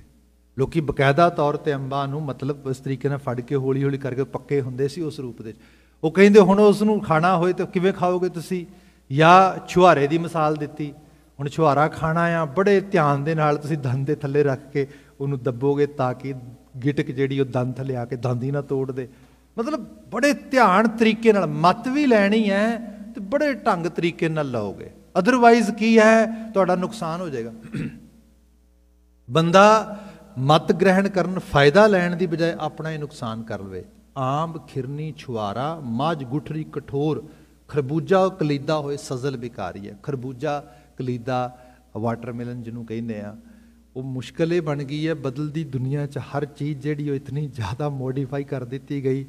ਲੋਕੀ ਬਕਾਇਦਾ ਤੌਰ ਤੇ ਅੰਬਾਂ ਨੂੰ ਮਤਲਬ ਇਸ ਤਰੀਕੇ ਨਾਲ ਫੜ ਕੇ ਹੌਲੀ-ਹੌਲੀ ਕਰਕੇ ਪੱਕੇ ਹੁੰਦੇ ਸੀ ਉਸ ਰੂਪ ਦੇ ਉਹ ਕਹਿੰਦੇ ਹੁਣ ਉਸ ਨੂੰ ਖਾਣਾ ਹੋਏ ਤਾਂ ਕਿਵੇਂ ਖਾਓਗੇ ਤੁਸੀਂ ਜਾਂ ਛੁਹਾਰੇ ਦੀ ਮਿਸਾਲ ਦਿੱਤੀ ਹੁਣ ਛੁਹਾਰਾ ਖਾਣਾ ਆ ਬੜੇ ਧਿਆਨ ਦੇ ਨਾਲ ਤੁਸੀਂ ਦੰਦ ਦੇ ਥੱਲੇ ਰੱਖ ਕੇ ਉਹਨੂੰ ਦੱਬੋਗੇ ਤਾਂ ਕਿ ਗਿਟਕ ਜਿਹੜੀ ਉਹ ਦੰਦ ਥਲੇ ਆ ਕੇ ਦੰਦੀ ਨਾ ਤੋੜ ਦੇ ਮਤਲਬ ਬੜੇ ਧਿਆਨ ਤਰੀਕੇ ਨਾਲ ਮਤ ਵੀ ਲੈਣੀ ਹੈ ਤੇ ਬੜੇ ਢੰਗ ਤਰੀਕੇ ਨਾਲ ਲਾਓਗੇ ਅਦਰਵਾਈਜ਼ ਕੀ ਹੈ ਤੁਹਾਡਾ ਨੁਕਸਾਨ ਹੋ ਜਾਏਗਾ ਬੰਦਾ ਮਤ ਗ੍ਰਹਿਣ ਕਰਨ ਫਾਇਦਾ ਲੈਣ ਦੀ ਬਜਾਏ ਆਪਣਾ ਹੀ ਨੁਕਸਾਨ ਕਰ ਲਵੇ ਆਮ ਖਿਰਨੀ ਛੁਆਰਾ ਮਾਝ ਗੁਠਰੀ ਕਠੋਰ ਖਰਬੂਜਾ ਕਲੀਦਾ ਹੋਏ ਸਜ਼ਲ ਬਿਕਾਰੀ ਹੈ ਖਰਬੂਜਾ ਕਲੀਦਾ ਵਾਟਰਮੈਲਨ ਜਿਹਨੂੰ ਕਹਿੰਦੇ ਆ ਉਹ ਮੁਸ਼ਕਲ ਇਹ ਬਣ ਗਈ ਹੈ ਬਦਲਦੀ ਦੁਨੀਆ 'ਚ ਹਰ ਚੀਜ਼ ਜਿਹੜੀ ਉਹ ਇਤਨੀ ਜ਼ਿਆਦਾ ਮੋਡੀਫਾਈ ਕਰ ਦਿੱਤੀ ਗਈ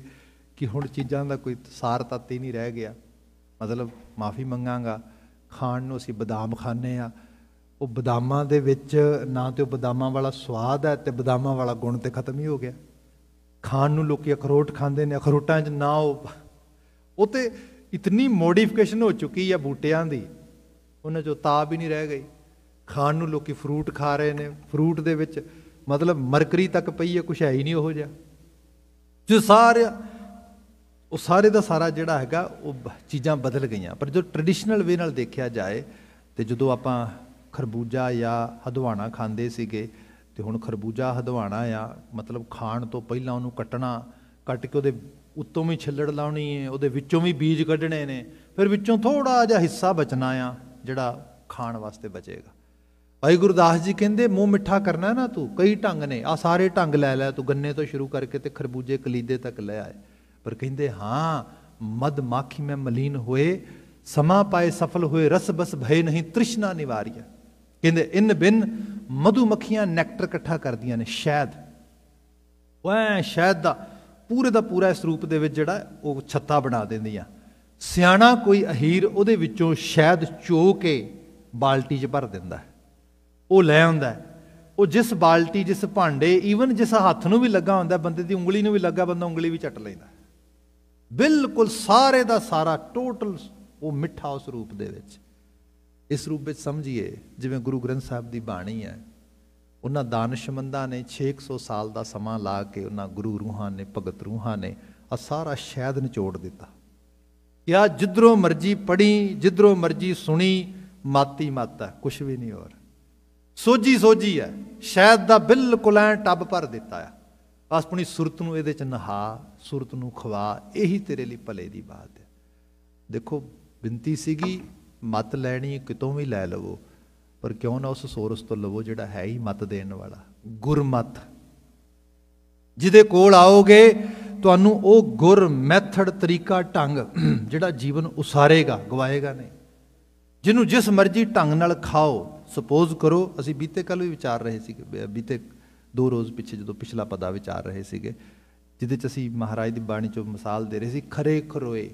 ਕਿ ਹੁਣ ਚੀਜ਼ਾਂ ਦਾ ਕੋਈ ਸਾਰ ਤੱਤ ਹੀ ਨਹੀਂ ਰਹਿ ਗਿਆ ਮਤਲਬ ਮਾਫੀ ਮੰਗਾਂਗਾ ਖਾਣ ਨੂੰ ਅਸੀਂ ਬਦਾਮ ਖਾਣੇ ਆ ਉਹ ਬਦਾਮਾਂ ਦੇ ਵਿੱਚ ਨਾ ਤੇ ਉਹ ਬਦਾਮਾਂ ਵਾਲਾ ਸਵਾਦ ਹੈ ਤੇ ਬਦਾਮਾਂ ਵਾਲਾ ਗੁਣ ਤੇ ਖਤਮ ਹੀ ਹੋ ਗਿਆ ਖਾਣ ਨੂੰ ਲੋਕੀ ਅਖਰੋਟ ਖਾਂਦੇ ਨੇ ਅਖਰੋਟਾਂ 'ਚ ਨਾ ਉਹ ਉਹ ਤੇ ਇਤਨੀ ਮੋਡੀਫਿਕੇਸ਼ਨ ਹੋ ਚੁੱਕੀ ਹੈ ਬੂਟਿਆਂ ਦੀ ਉਹਨਾਂ 'ਚੋਂ ਤਾਬ ਹੀ ਨਹੀਂ ਰਹਿ ਗਈ ਖਾਣ ਨੂੰ ਲੋਕੀ ਫਰੂਟ ਖਾ ਰਹੇ ਨੇ ਫਰੂਟ ਦੇ ਵਿੱਚ ਮਤਲਬ ਮਰਕਰੀ ਤੱਕ ਪਈ ਹੈ ਕੁਛ ਹੈ ਹੀ ਨਹੀਂ ਉਹ ਜਿਹਾ ਜੋ ਸਾਰੇ ਉਹ ਸਾਰੇ ਦਾ ਸਾਰਾ ਜਿਹੜਾ ਹੈਗਾ ਉਹ ਚੀਜ਼ਾਂ ਬਦਲ ਗਈਆਂ ਪਰ ਜੋ ਟ੍ਰੈਡੀਸ਼ਨਲ ਵੇ ਨਾਲ ਦੇਖਿਆ ਜਾਏ ਤੇ ਜਦੋਂ ਆਪਾਂ ਖਰਬੂਜਾ ਜਾਂ ਹਦਵਾਣਾ ਖਾਂਦੇ ਸੀਗੇ ਤੇ ਹੁਣ ਖਰਬੂਜਾ ਹਦਵਾਣਾ ਆ ਮਤਲਬ ਖਾਣ ਤੋਂ ਪਹਿਲਾਂ ਉਹਨੂੰ ਕੱਟਣਾ ਕੱਟ ਕੇ ਉਹਦੇ ਉੱਤੋਂ ਵੀ ਛਿੱਲੜ ਲਾਉਣੀ ਹੈ ਉਹਦੇ ਵਿੱਚੋਂ ਵੀ ਬੀਜ ਕੱਢਣੇ ਨੇ ਫਿਰ ਵਿੱਚੋਂ ਥੋੜਾ ਜਿਹਾ ਹਿੱਸਾ ਬਚਣਾ ਆ ਜਿਹੜਾ ਖਾਣ ਵਾਸਤੇ ਬਚੇਗਾ ਭਾਈ ਗੁਰਦਾਸ ਜੀ ਕਹਿੰਦੇ ਮੂੰਹ ਮਿੱਠਾ ਕਰਨਾ ਨਾ ਤੂੰ ਕਈ ਢੰਗ ਨੇ ਆ ਸਾਰੇ ਢੰਗ ਲੈ ਲੈ ਤੂੰ ਗੰਨੇ ਤੋਂ ਸ਼ੁਰੂ ਕਰਕੇ ਤੇ ਖਰਬੂਜੇ ਕਲੀਦੇ ਤੱਕ ਲੈ ਆਏ ਪਰ ਕਹਿੰਦੇ ਹਾਂ ਮਦ ਮਾਖੀ ਮੈਂ ਮਲੀਨ ਹੋਏ ਸਮਾ ਪਾਏ ਸਫਲ ਹੋਏ ਰਸ ਬਸ ਭਏ ਨਹੀਂ ਤ੍ਰਿਸ਼ਨਾ ਨਿਵਾਰੀਆ ਕਹਿੰਦੇ ਇਨ ਬਿਨ ਮਧੂ ਮੱਖੀਆਂ ਨੈਕਟਰ ਇਕੱਠਾ ਕਰਦੀਆਂ ਨੇ ਸ਼ਹਿਦ ਉਹ ਸ਼ਹਿਦ ਦਾ ਪੂਰੇ ਦਾ ਪੂਰਾ ਇਸ ਰੂਪ ਦੇ ਵਿੱਚ ਜਿਹੜਾ ਉਹ ਛੱਤਾ ਬਣਾ ਦਿੰਦੀਆਂ ਸਿਆਣਾ ਕੋਈ ਅਹੀਰ ਉਹਦੇ ਵਿੱਚੋਂ ਸ਼ਹਿਦ ਚੋ ਕੇ ਬਾਲਟੀ 'ਚ ਭਰ ਦਿੰਦਾ ਉਹ ਲੈ ਆਉਂਦਾ ਉਹ ਜਿਸ ਬਾਲਟੀ ਜਿਸ ਭਾਂਡੇ ਈਵਨ ਜਿਸ ਹੱਥ ਨੂੰ ਵੀ ਲੱਗਾ ਹੁੰਦਾ ਬੰਦੇ ਦੀ ਉਂਗਲੀ ਨੂੰ ਵੀ ਲੱਗਾ ਬੰਦਾ ਉਂਗਲੀ ਵੀ ਚੱਟ ਲੈਂਦਾ ਬਿਲਕੁਲ ਸਾਰੇ ਦਾ ਸਾਰਾ ਟੋਟਲ ਉਹ ਮਿੱਠਾ ਉਸ ਰੂਪ ਦੇ ਵਿੱਚ ਇਸ ਰੂਪ ਵਿੱਚ ਸਮਝੀਏ ਜਿਵੇਂ ਗੁਰੂ ਗ੍ਰੰਥ ਸਾਹਿਬ ਦੀ ਬਾਣੀ ਹੈ ਉਹਨਾਂ ਦਾਨਸ਼ਮੰਦਾਂ ਨੇ 600 ਸਾਲ ਦਾ ਸਮਾਂ ਲਾ ਕੇ ਉਹਨਾਂ ਗੁਰੂ ਰੂਹਾਂ ਨੇ ਭਗਤ ਰੂਹਾਂ ਨੇ ਆ ਸਾਰਾ ਸ਼ਹਿਦ ਨਿਚੋੜ ਦਿੱਤਾ ਕਿ ਆ ਜਿੱਧਰੋਂ ਮਰਜੀ ਪੜੀ ਜਿੱਧਰੋਂ ਮਰਜੀ ਸੁਣੀ ਮਾਤੀ ਮਾਤਾ ਕੁਝ ਵੀ ਨਹੀਂ ਹੋਰ ਸੋਜੀ ਸੋਜੀ ਹੈ ਸ਼ਾਇਦ ਦਾ ਬਿਲਕੁਲ ਐ ਟੱਬ ਭਰ ਦਿੱਤਾ ਆ ਬਸ ਆਪਣੀ ਸੁਰਤ ਨੂੰ ਇਹਦੇ ਚ ਨਹਾ ਸੁਰਤ ਨੂੰ ਖਵਾ ਇਹੀ ਤੇਰੇ ਲਈ ਭਲੇ ਦੀ ਬਾਤ ਹੈ ਦੇਖੋ ਬਿੰਤੀ ਸੀਗੀ ਮਤ ਲੈਣੀ ਕਿਤੋਂ ਵੀ ਲੈ ਲਵੋ ਪਰ ਕਿਉਂ ਨਾ ਉਸ ਸੋਰਸ ਤੋਂ ਲਵੋ ਜਿਹੜਾ ਹੈ ਹੀ ਮਤ ਦੇਣ ਵਾਲਾ ਗੁਰਮਤ ਜਿਹਦੇ ਕੋਲ ਆਓਗੇ ਤੁਹਾਨੂੰ ਉਹ ਗੁਰ ਮੈਥਡ ਤਰੀਕਾ ਢੰਗ ਜਿਹੜਾ ਜੀਵਨ ਉਸਾਰੇਗਾ ਗਵਾਏਗਾ ਨਹੀਂ ਜਿਹਨੂੰ ਜਿਸ ਮਰਜ਼ੀ ਢੰਗ ਨਾਲ ਖਾਓ ਸੁਪੋਜ਼ ਕਰੋ ਅਸੀਂ ਬੀਤੇ ਕੱਲ ਵੀ ਵਿਚਾਰ ਰਹੇ ਸੀ ਬੀਤੇ ਦੋ ਰੋਜ਼ ਪਿੱਛੇ ਜਦੋਂ ਪਿਛਲਾ ਪਦਾ ਵਿਚਾਰ ਰਹੇ ਸੀਗੇ ਜਿੱਦੇ ਚ ਅਸੀਂ ਮਹਾਰਾਜ ਦੀ ਬਾਣੀ ਚੋਂ ਮਿਸਾਲ ਦੇ ਰਹੇ ਸੀ ਖਰੇ ਖਰੋਏ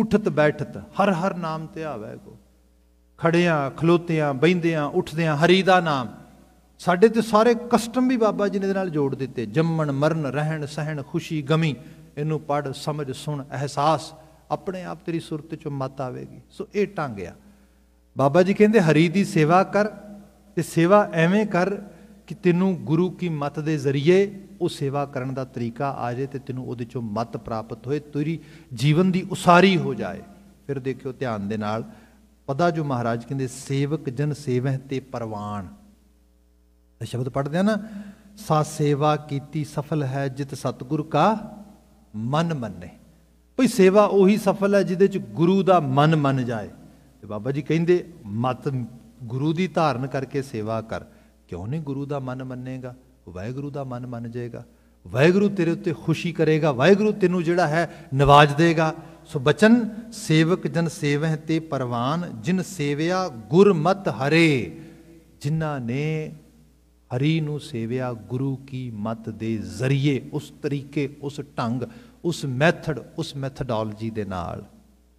ਉਠਤ ਬੈਠਤ ਹਰ ਹਰ ਨਾਮ ਤੇ ਆਵੇ ਕੋ ਖੜਿਆਂ ਖਲੋਤਿਆਂ ਬੈਂਦਿਆਂ ਉੱਠਦਿਆਂ ਹਰੀ ਦਾ ਨਾਮ ਸਾਡੇ ਤੇ ਸਾਰੇ ਕਸਟਮ ਵੀ ਬਾਬਾ ਜੀ ਨੇ ਦੇ ਨਾਲ ਜੋੜ ਦਿੱਤੇ ਜੰਮਣ ਮਰਨ ਰਹਿਣ ਸਹਿਣ ਖੁਸ਼ੀ ਗਮੀ ਇਹਨੂੰ ਪੜ ਸਮਝ ਸੁਣ ਅਹਿਸਾਸ ਆਪਣੇ ਆਪ ਤੇਰੀ ਸੁਰਤ ਚੋਂ ਮਤ ਆਵੇਗੀ ਸੋ ਇਹ ਟੰਗਿਆ ਬਾਬਾ ਜੀ ਕਹਿੰਦੇ ਹਰੀ ਦੀ ਸੇਵਾ ਕਰ ਤੇ ਸੇਵਾ ਐਵੇਂ ਕਰ ਕਿ ਤੈਨੂੰ ਗੁਰੂ ਕੀ ਮਤ ਦੇ ਜ਼ਰੀਏ ਉਹ ਸੇਵਾ ਕਰਨ ਦਾ ਤਰੀਕਾ ਆ ਜਾਏ ਤੇ ਤੈਨੂੰ ਉਹਦੇ ਚੋਂ ਮਤ ਪ੍ਰਾਪਤ ਹੋਏ ਤੇਰੀ ਜੀਵਨ ਦੀ ਉਸਾਰੀ ਹੋ ਜਾਏ ਫਿਰ ਦੇਖਿਓ ਧਿਆਨ ਦੇ ਨਾਲ ਪਦਾ ਜੋ ਮਹਾਰਾਜ ਕਹਿੰਦੇ ਸੇਵਕ ਜਨ ਸੇਵਹਿ ਤੇ ਪਰਵਾਨ ਇਹ ਸ਼ਬਦ ਪੜਦੇ ਆ ਨਾ ਸਾ ਸੇਵਾ ਕੀਤੀ ਸਫਲ ਹੈ ਜਿਤ ਸਤਗੁਰ ਕਾ ਮਨ ਮੰਨੇ ਭਈ ਸੇਵਾ ਉਹੀ ਸਫਲ ਹੈ ਜਿਹਦੇ ਚ ਗੁਰੂ ਦਾ ਮਨ ਮੰਨ ਜਾਏ ਤੇ ਬਾਬਾ ਜੀ ਕਹਿੰਦੇ ਮਤ ਗੁਰੂ ਦੀ ਧਾਰਨ ਕਰਕੇ ਸੇਵਾ ਕਰ ਕਿਉਂ ਨਹੀਂ ਗੁਰੂ ਦਾ ਮਨ ਮੰਨੇਗਾ ਵਾਹਿਗੁਰੂ ਦਾ ਮਨ ਮੰਨ ਜਾਏਗਾ ਵਾਹਿਗੁਰੂ ਤੇਰੇ ਉੱਤੇ ਖੁਸ਼ੀ ਕਰੇਗਾ ਵਾਹਿਗੁਰੂ ਤੈਨੂੰ ਜਿਹੜਾ ਹੈ ਨਵਾਜ ਦੇਗਾ ਸੋ ਬਚਨ ਸੇਵਕ ਜਨ ਸੇਵਹਿ ਤੇ ਪਰਵਾਨ ਜਿਨ ਸੇਵਿਆ ਗੁਰਮਤ ਹਰੇ ਜਿਨ੍ਹਾਂ ਨੇ ਹਰੀ ਨੂੰ ਸੇਵਿਆ ਗੁਰੂ ਕੀ ਮਤ ਦੇ ਜ਼ਰੀਏ ਉਸ ਤਰੀਕੇ ਉਸ ਢੰਗ ਉਸ ਮੈਥਡ ਉਸ ਮੈਥਡੋਲੋਜੀ ਦੇ ਨਾਲ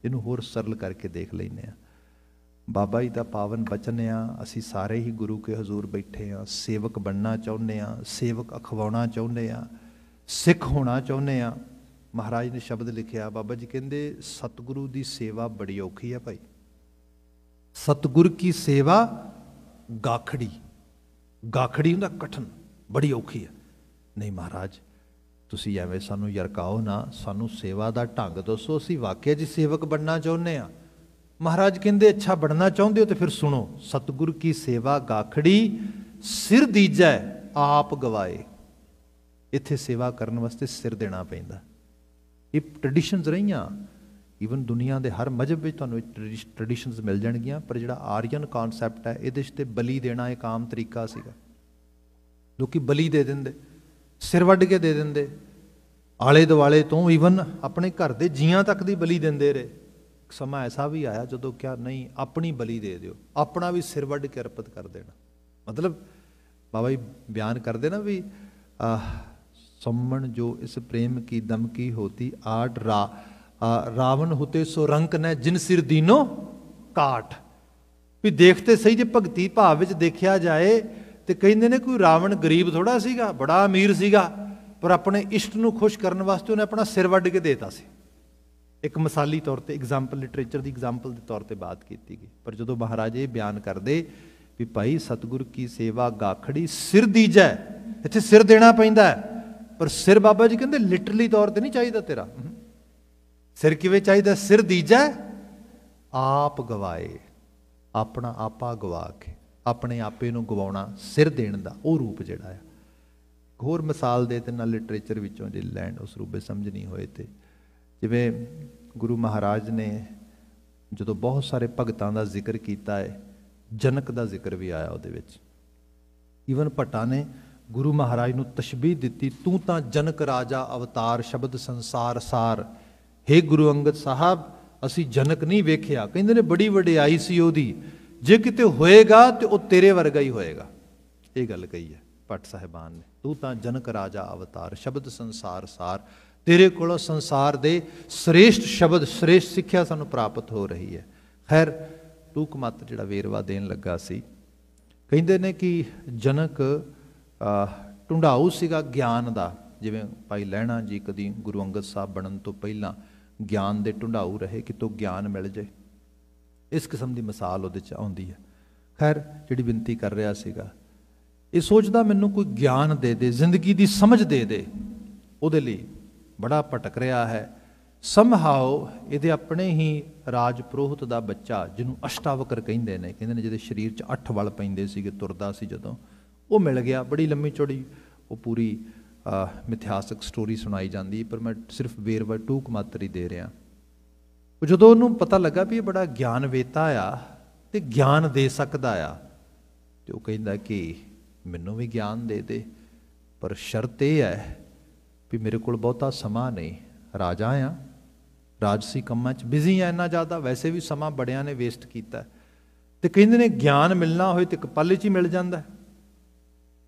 ਇਹਨੂੰ ਹੋਰ ਸਰਲ ਕਰਕੇ ਦੇਖ ਲੈਨੇ ਆ ਬਾਬਾ ਜੀ ਦਾ ਪਾਵਨ ਬਚਨ ਆ ਅਸੀਂ ਸਾਰੇ ਹੀ ਗੁਰੂ ਕੇ ਹਜ਼ੂਰ ਬੈਠੇ ਆ ਸੇਵਕ ਬਣਨਾ ਚਾਹੁੰਦੇ ਆ ਸੇਵਕ ਅਖਵਾਉਣਾ ਚਾਹੁੰਦੇ ਆ ਸਿੱਖ ਹੋਣਾ ਚਾਹੁੰਦੇ ਆ ਮਹਾਰਾਜ ਨੇ ਸ਼ਬਦ ਲਿਖਿਆ ਬਾਬਾ ਜੀ ਕਹਿੰਦੇ ਸਤਿਗੁਰੂ ਦੀ ਸੇਵਾ ਬੜੀ ਔਖੀ ਆ ਭਾਈ ਸਤਿਗੁਰ ਕੀ ਸੇਵਾ ਗਾਖੜੀ ਗਾਖੜੀ ਹੁੰਦਾ ਕਠਨ ਬੜੀ ਔਖੀ ਆ ਨਹੀਂ ਮਹਾਰਾਜ ਤੁਸੀਂ ਐਵੇਂ ਸਾਨੂੰ ਯਰਕਾਓ ਨਾ ਸਾਨੂੰ ਸੇਵਾ ਦਾ ਢੰਗ ਦੱਸੋ ਅਸੀਂ ਵਾਕਿਆ ਜੀ ਸੇਵਕ ਬਣਨਾ ਚਾਹੁੰਦੇ ਆ ਮਹਾਰਾਜ ਕਹਿੰਦੇ ਅੱਛਾ ਬਣਨਾ ਚਾਹੁੰਦੇ ਹੋ ਤੇ ਫਿਰ ਸੁਣੋ ਸਤਿਗੁਰ ਕੀ ਸੇਵਾ ਗਾਖੜੀ ਸਿਰ ਦੀਜੈ ਆਪ ਗਵਾਏ ਇੱਥੇ ਸੇਵਾ ਕਰਨ ਵਾਸਤੇ ਸਿਰ ਦੇਣਾ ਪੈਂਦਾ ਇਹ ਟ੍ਰੈਡੀਸ਼ਨਸ ਰਹੀਆਂ ਈਵਨ ਦੁਨੀਆ ਦੇ ਹਰ ਮਜਬ ਵਿੱਚ ਤੁਹਾਨੂੰ ਟ੍ਰੈਡੀਸ਼ਨਸ ਮਿਲ ਜਾਣਗੀਆਂ ਪਰ ਜਿਹੜਾ ਆਰੀਅਨ ਕਨਸੈਪਟ ਹੈ ਇਹਦੇ 'ਚ ਤੇ ਬਲੀ ਦੇਣਾ ਇੱਕ ਆਮ ਤਰੀਕਾ ਸੀਗਾ ਲੋਕੀ ਬਲੀ ਦੇ ਦਿੰਦੇ ਸਿਰ ਵੱਢ ਕੇ ਦੇ ਦਿੰਦੇ ਆਲੇ ਦੁਆਲੇ ਤੋਂ ਈਵਨ ਆਪਣੇ ਘਰ ਦੇ ਜੀਆਂ ਤੱਕ ਦੀ ਬਲੀ ਦਿੰਦੇ ਰਹੇ ਸਮਾਂ ਐਸਾ ਵੀ ਆਇਆ ਜਦੋਂ ਕਿਹਾ ਨਹੀਂ ਆਪਣੀ ਬਲੀ ਦੇ ਦਿਓ ਆਪਣਾ ਵੀ ਸਿਰ ਵੱਢ ਕੇ ਅਰਪਿਤ ਕਰ ਦੇਣਾ ਮਤਲਬ ਬਾਬਾ ਜੀ ਬਿਆਨ ਕਰਦੇ ਨਾ ਵੀ ਸੰਮਣ ਜੋ ਇਸ ਪ੍ਰੇਮ ਕੀ ਦਮਕੀ ਹੋਤੀ ਆਟ ਰਾ ਰਾਵਣ ਹੁਤੇ ਸੋ ਰੰਕ ਨੈ ਜਿਨ ਸਿਰ ਦੀਨੋ ਕਾਟ ਵੀ ਦੇਖਤੇ ਸਹੀ ਜੇ ਭਗਤੀ ਭਾਵ ਵਿੱਚ ਦੇਖਿਆ ਜਾਏ ਤੇ ਕਹਿੰਦੇ ਨੇ ਕੋਈ ਰਾਵਣ ਗਰੀਬ ਥੋੜਾ ਸੀਗਾ ਬੜਾ ਅਮੀਰ ਸੀਗਾ ਪਰ ਆਪਣੇ ਇਸ਼ਟ ਨੂੰ ਖੁਸ਼ ਕਰਨ ਵਾਸਤੇ ਉਹਨੇ ਆਪਣਾ ਸਿਰ ਵੱਢ ਕੇ ਦੇਤਾ ਸੀ ਇੱਕ ਮਿਸਾਲੀ ਤੌਰ ਤੇ ਐਗਜ਼ਾਮਪਲ ਲਿਟਰੇਚਰ ਦੀ ਐਗਜ਼ਾਮਪਲ ਦੇ ਤੌਰ ਤੇ ਬਾਤ ਕੀਤੀ ਗਈ ਪਰ ਜਦੋਂ ਮਹਾਰਾਜ ਇਹ ਬਿਆਨ ਕਰਦੇ ਵੀ ਭਾਈ ਸਤਗੁਰ ਕੀ ਸੇਵਾ ਗਾਖੜੀ ਸਿਰ ਦੀਜੈ ਇੱਥੇ ਸਿਰ ਦੇਣਾ ਪੈਂਦਾ ਪਰ ਸਿਰ ਬਾਬਾ ਜੀ ਕਹਿੰਦੇ ਲਿਟਰਲੀ ਤੌਰ ਤੇ ਨਹੀਂ ਚਾਹੀਦਾ ਤੇਰਾ ਸਿਰ ਕਿਵੇਂ ਚਾਹੀਦਾ ਸਿਰ ਦੀਜੈ ਆਪ ਗਵਾਏ ਆਪਣਾ ਆਪਾ ਗਵਾ ਕੇ ਆਪਣੇ ਆਪੇ ਨੂੰ ਗਵਾਉਣਾ ਸਿਰ ਦੇਣ ਦਾ ਉਹ ਰੂਪ ਜਿਹੜਾ ਆ ਹੋਰ ਮਿਸਾਲ ਦੇ ਤੇ ਨਾਲ ਲਿਟਰੇਚਰ ਵਿੱਚੋਂ ਜੇ ਲੈਂਡ ਉਸ ਰੂਪੇ ਸਮਝ ਨਹੀਂ ਹੋਏ ਤੇ ਜਿਵੇਂ ਗੁਰੂ ਮਹਾਰਾਜ ਨੇ ਜਦੋਂ ਬਹੁਤ ਸਾਰੇ ਭਗਤਾਂ ਦਾ ਜ਼ਿਕਰ ਕੀਤਾ ਹੈ ਜਨਕ ਦਾ ਜ਼ਿਕਰ ਵੀ ਆਇਆ ਉਹਦੇ ਵਿੱਚ ਈਵਨ ਭਟਾ ਨੇ ਗੁਰੂ ਮਹਾਰਾਜ ਨੂੰ ਤਸ਼ਬੀਹ ਦਿੱਤੀ ਤੂੰ ਤਾਂ ਜਨਕ ਰਾਜਾ ਅਵਤਾਰ ਸ਼ਬਦ ਸੰਸਾਰ ਸਾਰ ਹੇ ਗੁਰੂ ਅੰਗਦ ਸਾਹਿਬ ਅਸੀਂ ਜਨਕ ਨਹੀਂ ਵੇਖਿਆ ਕਹਿੰਦੇ ਨੇ ਬੜੀ ਵਡਿਆਈ ਸੀ ਉਹਦੀ ਜੇ ਕਿਤੇ ਹੋਏਗਾ ਤੇ ਉਹ ਤੇਰੇ ਵਰਗਾ ਹੀ ਹੋਏਗਾ ਇਹ ਗੱਲ ਕਹੀ ਹੈ ਪਟ ਸਾਹਿਬਾਨ ਨੇ ਤੂੰ ਤਾਂ ਜਨਕ ਰਾਜਾ ਅਵਤਾਰ ਸ਼ਬਦ ਸੰਸਾਰ ਸਾਰ ਤੇਰੇ ਕੋਲੋਂ ਸੰਸਾਰ ਦੇ ਸ੍ਰੇਸ਼ਟ ਸ਼ਬਦ ਸ੍ਰੇਸ਼ਟ ਸਿੱਖਿਆ ਸਾਨੂੰ ਪ੍ਰਾਪਤ ਹੋ ਰਹੀ ਹੈ ਖੈਰ ਤੂਕ ਮਤ ਜਿਹੜਾ ਵੇਰਵਾ ਦੇਣ ਲੱਗਾ ਸੀ ਕਹਿੰਦੇ ਨੇ ਕਿ ਜਨਕ ਟੁੰਡਾਉ ਸੀਗਾ ਗਿਆਨ ਦਾ ਜਿਵੇਂ ਭਾਈ ਲੈਣਾ ਜੀ ਕਦੀ ਗੁਰੂ ਅੰਗਦ ਸਾਹਿਬ ਬਣਨ ਤੋਂ ਪਹਿਲਾਂ ਗਿਆਨ ਦੇ ਟੁੰਡਾਉ ਰਹੇ ਕਿ ਤੋ ਗਿਆਨ ਮਿਲ ਜੇ ਇਸ ਕਿਸਮ ਦੀ ਮਿਸਾਲ ਉਹਦੇ ਚ ਆਉਂਦੀ ਹੈ ਖੈਰ ਜਿਹੜੀ ਬੇਨਤੀ ਕਰ ਰਿਹਾ ਸੀਗਾ ਇਹ ਸੋਚਦਾ ਮੈਨੂੰ ਕੋਈ ਗਿਆਨ ਦੇ ਦੇ ਜ਼ਿੰਦਗੀ ਦੀ ਸਮਝ ਦੇ ਦੇ ਉਹਦੇ ਲਈ ਬੜਾ ਭਟਕ ਰਿਹਾ ਹੈ ਸਮਹਾਉ ਇਹਦੇ ਆਪਣੇ ਹੀ ਰਾਜ ਪ੍ਰੋਹਤ ਦਾ ਬੱਚਾ ਜਿਹਨੂੰ ਅਸ਼ਟਾਵਕਰ ਕਹਿੰਦੇ ਨੇ ਕਹਿੰਦੇ ਨੇ ਜਿਹਦੇ ਸਰੀਰ 'ਚ ਅੱਠ ਵਲ ਪੈਂਦੇ ਸੀਗੇ ਤੁਰਦਾ ਸੀ ਜਦੋਂ ਉਹ ਮਿਲ ਗਿਆ ਬੜੀ ਲੰਮੀ ਚੌੜੀ ਉਹ ਪੂਰੀ ਮਿਥਿਹਾਸਕ ਸਟੋਰੀ ਸੁਣਾਈ ਜਾਂਦੀ ਪਰ ਮੈਂ ਸਿਰਫ ਵੇਰਵਾ ਟੂਕ ਮਾਤਰ ਹੀ ਦੇ ਰਿਹਾ ਉਹ ਜਦੋਂ ਉਹਨੂੰ ਪਤਾ ਲੱਗਾ ਵੀ ਇਹ ਬੜਾ ਵੇਤਾ ਆ ਤੇ ਗਿਆਨ ਦੇ ਸਕਦਾ ਆ ਤੇ ਉਹ ਕਹਿੰਦਾ ਕਿ ਮੈਨੂੰ ਵੀ ਗਿਆਨ ਦੇ ਦੇ ਪਰ ਸ਼ਰਤ ਇਹ ਹੈ ਵੀ ਮੇਰੇ ਕੋਲ ਬਹੁਤਾ ਸਮਾਂ ਨਹੀਂ ਰਾਜਾ ਆ ਰਾਜਸੀ ਕੰਮਾਂ 'ਚ ਬਿਜ਼ੀ ਆ ਇੰਨਾ ਜ਼ਿਆਦਾ ਵੈਸੇ ਵੀ ਸਮਾਂ ਬੜਿਆਂ ਨੇ ਵੇਸਟ ਕੀਤਾ ਤੇ ਕਹਿੰਦੇ ਨੇ ਗਿਆਨ ਮਿਲਣਾ ਹੋਏ ਤੇ ਕਪਲ 'ਚ ਹੀ ਮਿਲ ਜਾਂਦਾ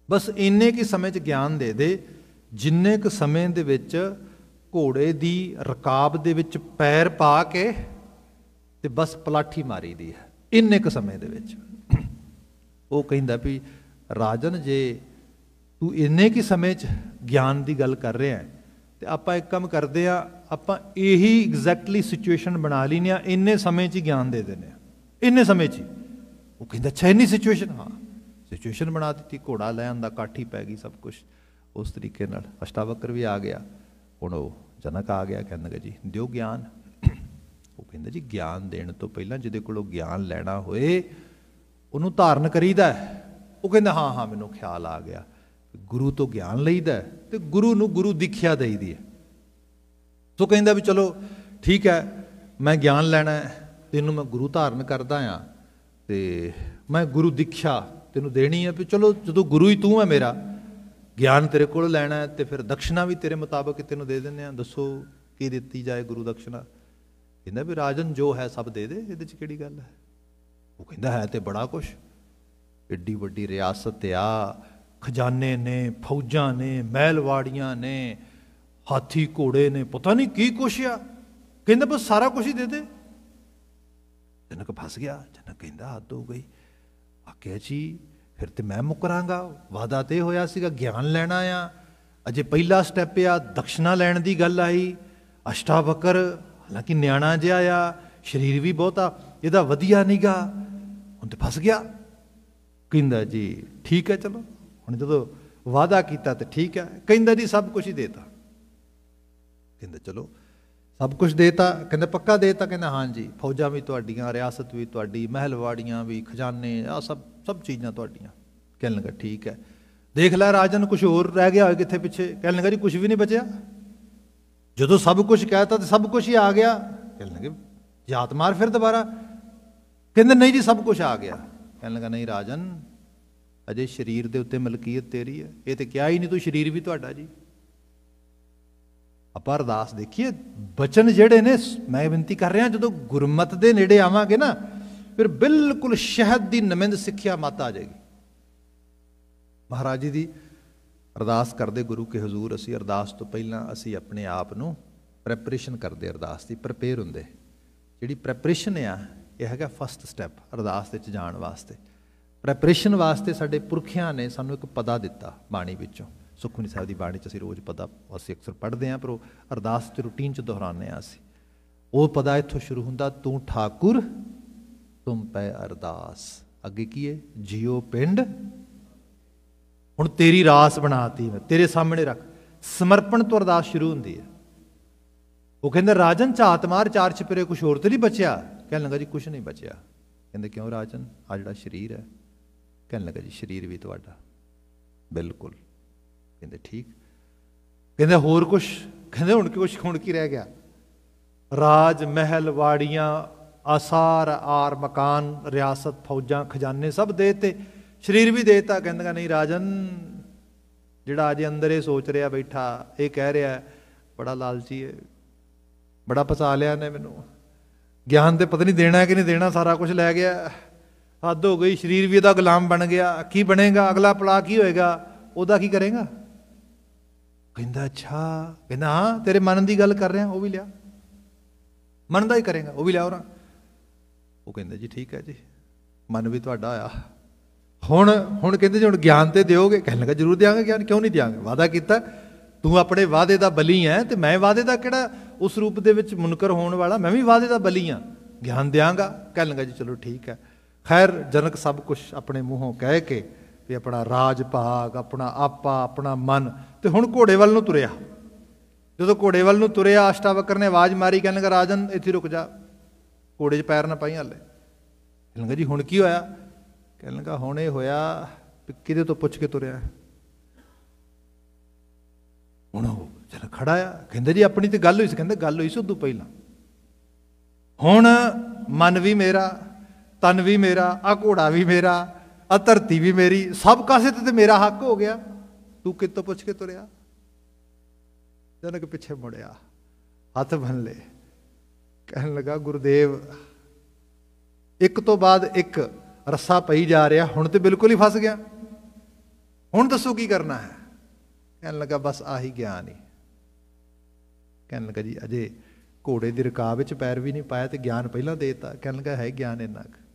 ਬਸ ਇੰਨੇ ਕੀ ਸਮੇਂ 'ਚ ਗਿਆਨ ਦੇ ਦੇ ਜਿੰਨੇ ਕੁ ਸਮੇਂ ਦੇ ਵਿੱਚ ਘੋੜੇ ਦੀ ਰਕਾਬ ਦੇ ਵਿੱਚ ਪੈਰ ਪਾ ਕੇ ਤੇ ਬਸ ਪਲਾਠੀ ਮਾਰੀ ਦੀ ਹੈ ਇੰਨੇ ਕੁ ਸਮੇਂ ਦੇ ਵਿੱਚ ਉਹ ਕਹਿੰਦਾ ਵੀ ਰਾਜਨ ਜੇ ਤੂੰ ਇੰਨੇ ਕੀ ਸਮੇਂ 'ਚ ਗਿਆਨ ਦੀ ਗੱਲ ਕਰ ਰਿਹਾ ਹੈ ਤੇ ਆਪਾਂ ਇੱਕ ਕੰਮ ਕਰਦੇ ਆ ਆਪਾਂ ਇਹੀ ਐਗਜ਼ੈਕਟਲੀ ਸਿਚੁਏਸ਼ਨ ਬਣਾ ਲੈਨੇ ਆ ਇੰਨੇ ਸਮੇਂ 'ਚ ਗਿਆਨ ਦੇ ਦਿੰਨੇ ਆ ਇੰਨੇ ਸਮੇਂ 'ਚ ਉਹ ਕਹਿੰਦਾ ਛੇ ਇੰਨੀ ਸਿਚੁਏਸ਼ਨ ਹਾਂ ਸਿਚੁਏਸ਼ਨ ਬਣਾ ਦਿੱਤੀ ਘੋੜਾ ਲੈ ਆਂਦਾ ਕਾਠੀ ਪੈ ਗਈ ਸਭ ਕੁਝ ਉਸ ਤਰੀਕੇ ਨਾਲ ਅਸ਼ਟਾਵਕਰ ਵੀ ਆ ਗਿਆ ਹੁਣ ਉਹ ਜਨਕ ਆ ਗਿਆ ਕਹਿੰਦਾ ਜੀ ਦਿਓ ਗਿਆਨ ਉਹ ਕਹਿੰਦਾ ਜੀ ਗਿਆਨ ਦੇਣ ਤੋਂ ਪਹਿਲਾਂ ਜਿਹਦੇ ਕੋਲੋਂ ਗਿਆਨ ਲੈਣਾ ਹੋਏ ਉਹਨੂੰ ਧਾਰਨ ਕਰੀਦਾ ਉਹ ਕਹਿੰਦਾ ਹਾਂ ਹਾਂ ਮੈਨੂੰ ਖਿਆਲ ਆ ਗਿਆ ਗੁਰੂ ਤੋਂ ਗਿਆਨ ਲਈਦਾ ਤੇ ਗੁਰੂ ਨੂੰ ਗੁਰੂ ਦੀਖਿਆ ਦੇਈਦੀ ਹੈ ਸੋ ਕਹਿੰਦਾ ਵੀ ਚਲੋ ਠੀਕ ਹੈ ਮੈਂ ਗਿਆਨ ਲੈਣਾ ਤੈਨੂੰ ਮੈਂ ਗੁਰੂ ਧਾਰਨ ਕਰਦਾ ਆ ਤੇ ਮੈਂ ਗੁਰੂ ਦੀਖਿਆ ਤੈਨੂੰ ਦੇਣੀ ਹੈ ਵੀ ਚਲੋ ਜਦੋਂ ਗੁਰੂ ਹੀ ਤੂੰ ਹੈ ਮੇਰਾ ਗਿਆਨ ਤੇਰੇ ਕੋਲ ਲੈਣਾ ਤੇ ਫਿਰ ਦਕਸ਼ਨਾ ਵੀ ਤੇਰੇ ਮੁਤਾਬਕ ਤੈਨੂੰ ਦੇ ਦਿੰਦੇ ਆ ਦੱਸੋ ਕੀ ਦਿੱਤੀ ਜਾਏ ਗੁਰੂ ਦਕਸ਼ਨਾ ਕਹਿੰਦਾ ਵੀ ਰਾਜਨ ਜੋ ਹੈ ਸਭ ਦੇ ਦੇ ਇਹਦੇ ਚ ਕਿਹੜੀ ਗੱਲ ਹੈ ਉਹ ਕਹਿੰਦਾ ਹੈ ਤੇ ਬੜਾ ਕੁਝ ਏਡੀ ਵੱਡੀ ਰਿਆਸਤ ਆ ਖਜ਼ਾਨੇ ਨੇ ਫੌਜਾਂ ਨੇ ਮਹਿਲਵਾੜੀਆਂ ਨੇ ਹਾਥੀ ਘੋੜੇ ਨੇ ਪਤਾ ਨਹੀਂ ਕੀ ਕੁਛ ਆ ਕਹਿੰਦੇ ਬਸ ਸਾਰਾ ਕੁਝ ਹੀ ਦੇ ਦੇ ਜਨਕ ਫਸ ਗਿਆ ਜਨਕ ਕਹਿੰਦਾ ਹੱਦ ਹੋ ਗਈ ਆਖਿਆ ਜੀ ਫਿਰ ਤੇ ਮੈਂ ਮੁਕਰਾਂਗਾ ਵਾਦਾ ਤੇ ਹੋਇਆ ਸੀਗਾ ਗਿਆਨ ਲੈਣਾ ਆ ਅਜੇ ਪਹਿਲਾ ਸਟੈਪ ਆ ਦਕਸ਼ਨਾ ਲੈਣ ਦੀ ਗੱਲ ਆਈ ਅਸ਼ਟਾਵਕਰ ਹਾਲਾਂਕਿ ਨਿਆਣਾ ਜਿਹਾ ਆ ਸਰੀਰ ਵੀ ਬਹੁਤਾ ਇਹਦਾ ਵਧੀਆ ਨਹੀਂਗਾ ਹੁਣ ਤੇ ਫਸ ਗਿਆ ਕਹਿੰਦਾ ਜੀ ਠੀਕ ਹੈ ਚਲੋ ਹੁਣ ਜਦੋਂ ਵਾਦਾ ਕੀਤਾ ਤੇ ਠੀਕ ਹੈ ਕਹਿੰਦਾ ਜੀ ਸਭ ਕੁਝ ਹੀ ਦੇਤਾ ਕਹਿੰਦਾ ਚਲੋ ਸਭ ਕੁਝ ਦੇਤਾ ਕਹਿੰਦਾ ਪੱਕਾ ਦੇਤਾ ਕਹਿੰਦਾ ਹਾਂ ਜੀ ਫੌਜਾਂ ਵੀ ਤੁਹਾਡੀਆਂ ਰਿਆਸਤ ਵੀ ਤੁਹਾਡੀ ਮਹਿਲਵਾੜੀਆਂ ਵੀ ਖਜ਼ਾਨੇ ਆ ਸਭ ਸਭ ਚੀਜ਼ਾਂ ਤੁਹਾਡੀਆਂ ਕਹਿਣ ਲੱਗਾ ਠੀਕ ਹੈ ਦੇਖ ਲੈ ਰਾਜਨ ਕੁਝ ਹੋਰ ਰਹਿ ਗਿਆ ਹੋਵੇ ਕਿੱਥੇ ਪਿੱਛੇ ਕਹਿਣ ਲੱਗਾ ਜੀ ਕੁਝ ਵੀ ਨਹੀਂ ਬਚਿਆ ਜਦੋਂ ਸਭ ਕੁਝ ਕਹਿਤਾ ਤੇ ਸਭ ਕੁਝ ਹੀ ਆ ਗਿਆ ਕਹਿਣ ਲੱਗੇ ਜਾਤ ਮਾਰ ਫਿਰ ਦੁਬਾਰਾ ਕਹਿੰਦੇ ਨਹੀਂ ਜੀ ਸਭ ਕੁਝ ਆ ਗਿਆ ਕਹਿਣ ਲੱਗਾ ਨਹੀਂ ਰਾਜਨ ਅਜੇ ਸਰੀਰ ਦੇ ਉੱਤੇ ਮਲਕੀਅਤ ਤੇਰੀ ਹੈ ਇਹ ਤੇ ਕਿਹਾ ਹੀ ਨਹੀਂ ਤੂੰ ਸਰੀਰ ਵੀ ਤੁਹਾਡਾ ਜੀ ਆਪਾਂ ਅਰਦਾਸ ਦੇਖੀਏ ਬਚਨ ਜਿਹੜੇ ਨੇ ਮੈਂ ਬੇਨਤੀ ਕਰ ਰਿਹਾ ਜਦੋਂ ਗੁਰਮਤ ਦੇ ਨੇੜੇ ਆਵਾਂਗੇ ਨਾ ਫਿਰ ਬਿਲਕੁਲ ਸ਼ਹਿਦ ਦੀ ਨਮਿੰਦ ਸਿੱਖਿਆ ਮਤ ਆ ਜਾਏਗੀ ਮਹਾਰਾਜ ਜੀ ਦੀ ਅਰਦਾਸ ਕਰਦੇ ਗੁਰੂ ਕੇ ਹਜ਼ੂਰ ਅਸੀਂ ਅਰਦਾਸ ਤੋਂ ਪਹਿਲਾਂ ਅਸੀਂ ਆਪਣੇ ਆਪ ਨੂੰ ਪ੍ਰੈਪਰੇਸ਼ਨ ਕਰਦੇ ਅਰਦਾਸ ਦੀ ਪ੍ਰਪੇਅਰ ਹੁੰਦੇ ਜਿਹੜੀ ਪ੍ਰੈਪਰੇਸ਼ਨ ਆ ਇਹ ਹੈਗਾ ਫਸਟ ਸਟੈਪ ਅਰਦਾਸ ਦੇ ਚ ਜਾਣ ਵਾਸਤੇ ਪ੍ਰੈਪਰੇਸ਼ਨ ਵਾਸਤੇ ਸਾਡੇ ਪੁਰਖਿਆਂ ਨੇ ਸਾਨੂੰ ਇੱਕ ਪਦਾ ਦਿੱਤਾ ਬਾਣੀ ਵਿੱਚੋਂ ਸੁਖਮਨੀ ਸਾਹਿਬ ਦੀ ਬਾਣੀ 'ਚ ਅਸੀਂ ਰੋਜ਼ ਪਦਾ ਅਸੀਂ ਅਕਸਰ ਪੜ੍ਹਦੇ ਆਂ ਪਰ ਉਹ ਅਰਦਾਸ ਤੇ ਰੁਟੀਨ 'ਚ ਦੁਹਰਾਉਂਦੇ ਆਂ ਅਸੀਂ ਉਹ ਪਦਾ ਇੱਥੋਂ ਸ਼ੁਰੂ ਹੁੰਦਾ ਤੂੰ ਠਾਕੁਰ ਤੁਮ ਪੈ ਅਰਦਾਸ ਅੱਗੇ ਕੀ ਹੈ ਜਿਉ ਪਿੰਡ ਹੁਣ ਤੇਰੀ ਰਾਸ ਬਣਾਤੀ ਮੈਂ ਤੇਰੇ ਸਾਹਮਣੇ ਰੱਖ ਸਮਰਪਣ ਤੋਂ ਅਰਦਾਸ ਸ਼ੁਰੂ ਹੁੰਦੀ ਹੈ ਉਹ ਕਹਿੰਦਾ ਰਾਜਨ ਝਾਤ ਮਾਰ ਚਾਰ ਛਪਰੇ ਕੁਛ ਹੋਰ ਤੇ ਨਹੀਂ ਬਚਿਆ ਕਹਿਣ ਲੱਗਾ ਜੀ ਕੁਛ ਨਹੀਂ ਬਚਿਆ ਕਹਿੰਦੇ ਕਿਉਂ ਰਾਜਨ ਆ ਜਿਹੜਾ ਸਰੀਰ ਹੈ ਕਹਿਣ ਲੱਗਾ ਜੀ ਸਰੀਰ ਵੀ ਤੁਹਾਡਾ ਬਿਲਕੁਲ ਕਹਿੰਦੇ ਠੀਕ ਕਹਿੰਦੇ ਹੋਰ ਕੁਝ ਕਹਿੰਦੇ ਹੁਣ ਕੁਝ ਖੁਣ ਕੀ ਰਹਿ ਗਿਆ ਰਾਜ ਮਹਿਲ ਵਾੜੀਆਂ ਆਸਾਰ ਆਰ ਮਕਾਨ ਰਿਆਸਤ ਫੌਜਾਂ ਖਜ਼ਾਨੇ ਸਭ ਦੇਤੇ ਸਰੀਰ ਵੀ ਦੇਤਾ ਕਹਿੰਦਾ ਨਹੀਂ ਰਾਜਨ ਜਿਹੜਾ ਅਜੇ ਅੰਦਰ ਇਹ ਸੋਚ ਰਿਹਾ ਬੈਠਾ ਇਹ ਕਹਿ ਰਿਹਾ ਬੜਾ ਲਾਲਚੀ ਹੈ ਬੜਾ ਫਸਾ ਲਿਆ ਨੇ ਮੈਨੂੰ ਗਿਆਨ ਤੇ ਪਤਾ ਨਹੀਂ ਦੇਣਾ ਕਿ ਨਹੀਂ ਦੇਣਾ ਸਾਰਾ ਕੁਝ ਲੈ ਗਿਆ ਹੱਦ ਹੋ ਗਈ ਸਰੀਰ ਵੀ ਇਹਦਾ ਗੁਲਾਮ ਬਣ ਗਿਆ ਕੀ ਬਣੇਗਾ ਅਗਲਾ ਪੜਾ ਕੀ ਹੋਏਗਾ ਉਹਦਾ ਕੀ ਕਰੇਗਾ ਕਹਿੰਦਾ ਅੱਛਾ ਕਹਿੰਦਾ ਹਾਂ ਤੇਰੇ ਮਨ ਦੀ ਗੱਲ ਕਰ ਰਿਹਾ ਉਹ ਵੀ ਲਿਆ ਮਨ ਦਾ ਹੀ ਕਰੇਗਾ ਉਹ ਵੀ ਲਿਆ ਉਹਨਾਂ ਉਹ ਕਹਿੰਦਾ ਜੀ ਠੀਕ ਹੈ ਜੀ ਮਨ ਵੀ ਤੁਹਾਡਾ ਆਇਆ ਹੁਣ ਹੁਣ ਕਹਿੰਦੇ ਜੀ ਹੁਣ ਗਿਆਨ ਤੇ ਦਿਓਗੇ ਕਹਿਣ ਲੱਗਾ ਜਰੂਰ ਦਿਆਂਗੇ ਗਿਆਨ ਕਿਉਂ ਨਹੀਂ ਦਿਆਂਗੇ ਵਾਦਾ ਕੀਤਾ ਤੂੰ ਆਪਣੇ ਵਾਦੇ ਦਾ ਬਲੀ ਹੈ ਤੇ ਮੈਂ ਵਾਦੇ ਦਾ ਕਿਹੜਾ ਉਸ ਰੂਪ ਦੇ ਵਿੱਚ ਮੁਨਕਰ ਹੋਣ ਵਾਲਾ ਮੈਂ ਵੀ ਵਾਦੇ ਦਾ ਬਲੀ ਹਾਂ ਗਿਆਨ ਦਿਆਂਗਾ ਕਹਿਣ ਲੱਗਾ ਜੀ ਚਲੋ ਠੀਕ ਹੈ ਖੈਰ ਜਨਕ ਸਭ ਕੁਝ ਆਪਣੇ ਮੂੰਹੋਂ ਕਹਿ ਕੇ ਵੀ ਆਪਣਾ ਰਾਜ ਭਾਗ ਆਪਣਾ ਆਪਾ ਆਪਣਾ ਮਨ ਤੇ ਹੁਣ ਘੋੜੇ ਵੱਲ ਨੂੰ ਤੁਰਿਆ ਜਦੋਂ ਘੋੜੇ ਵੱਲ ਨੂੰ ਤੁਰਿਆ ਅਸ਼ਟਾਵਕਰ ਨੇ ਆਵਾਜ਼ ਮਾਰੀ ਕਹਿੰਨ ਕਿ ਰਾਜਨ ਇੱਥੇ ਰੁਕ ਜਾ ਘੋੜੇ 'ਚ ਪੈਰ ਨਾ ਪਾਈ ਹਲੇ ਕਹਿੰਨ ਜੀ ਹੁਣ ਕੀ ਹੋਇਆ ਕਹਿੰਨ ਲਗਾ ਹੁਣ ਇਹ ਹੋਇਆ ਕਿਹਦੇ ਤੋਂ ਪੁੱਛ ਕੇ ਤੁਰਿਆ ਹੁਣ ਉਹ ਚਲ ਖੜਾ ਆ ਕਹਿੰਦੇ ਜੀ ਆਪਣੀ ਤੇ ਗੱਲ ਹੋਈ ਸੀ ਕਹਿੰਦੇ ਗੱਲ ਹੋਈ ਸੀ ਉਦੋਂ ਪਹਿਲਾਂ ਹੁਣ ਮਨ ਵੀ ਮੇਰਾ ਤਨ ਵੀ ਮੇਰਾ ਆ ਘੋੜਾ ਵੀ ਮੇਰਾ ਆ ਧਰਤੀ ਵੀ ਮੇਰੀ ਸਭ ਕਾਸੇ ਤੇ ਮੇਰਾ ਹੱਕ ਹੋ ਗਿਆ ਤੂੰ ਕਿੱਥੋਂ ਪੁੱਛ ਕੇ ਤੁਰਿਆ ਜਨਕ ਪਿੱਛੇ ਮੁੜਿਆ ਹੱਥ ਬੰਨ ਲੇ ਕਹਿਣ ਲੱਗਾ ਗੁਰਦੇਵ ਇੱਕ ਤੋਂ ਬਾਅਦ ਇੱਕ ਰੱਸਾ ਪਈ ਜਾ ਰਿਹਾ ਹੁਣ ਤੇ ਬਿਲਕੁਲ ਹੀ ਫਸ ਗਿਆ ਹੁਣ ਦੱਸੋ ਕੀ ਕਰਨਾ ਹੈ ਕਹਿਣ ਲੱਗਾ ਬਸ ਆਹੀ ਗਿਆਨ ਹੀ ਕਹਿਣ ਲੱਗਾ ਜੀ ਅਜੇ ਘੋੜੇ ਦੀ ਰਕਾਬ ਵਿੱਚ ਪੈਰ ਵੀ ਨਹੀਂ ਪਾਇਆ ਤੇ ਗਿਆਨ ਪਹਿਲਾਂ ਦੇ ਦਿੱਤਾ ਕਹਿਣ ਲੱਗਾ ਹੈ ਗਿਆਨ ਇੰਨਾ ਕੁ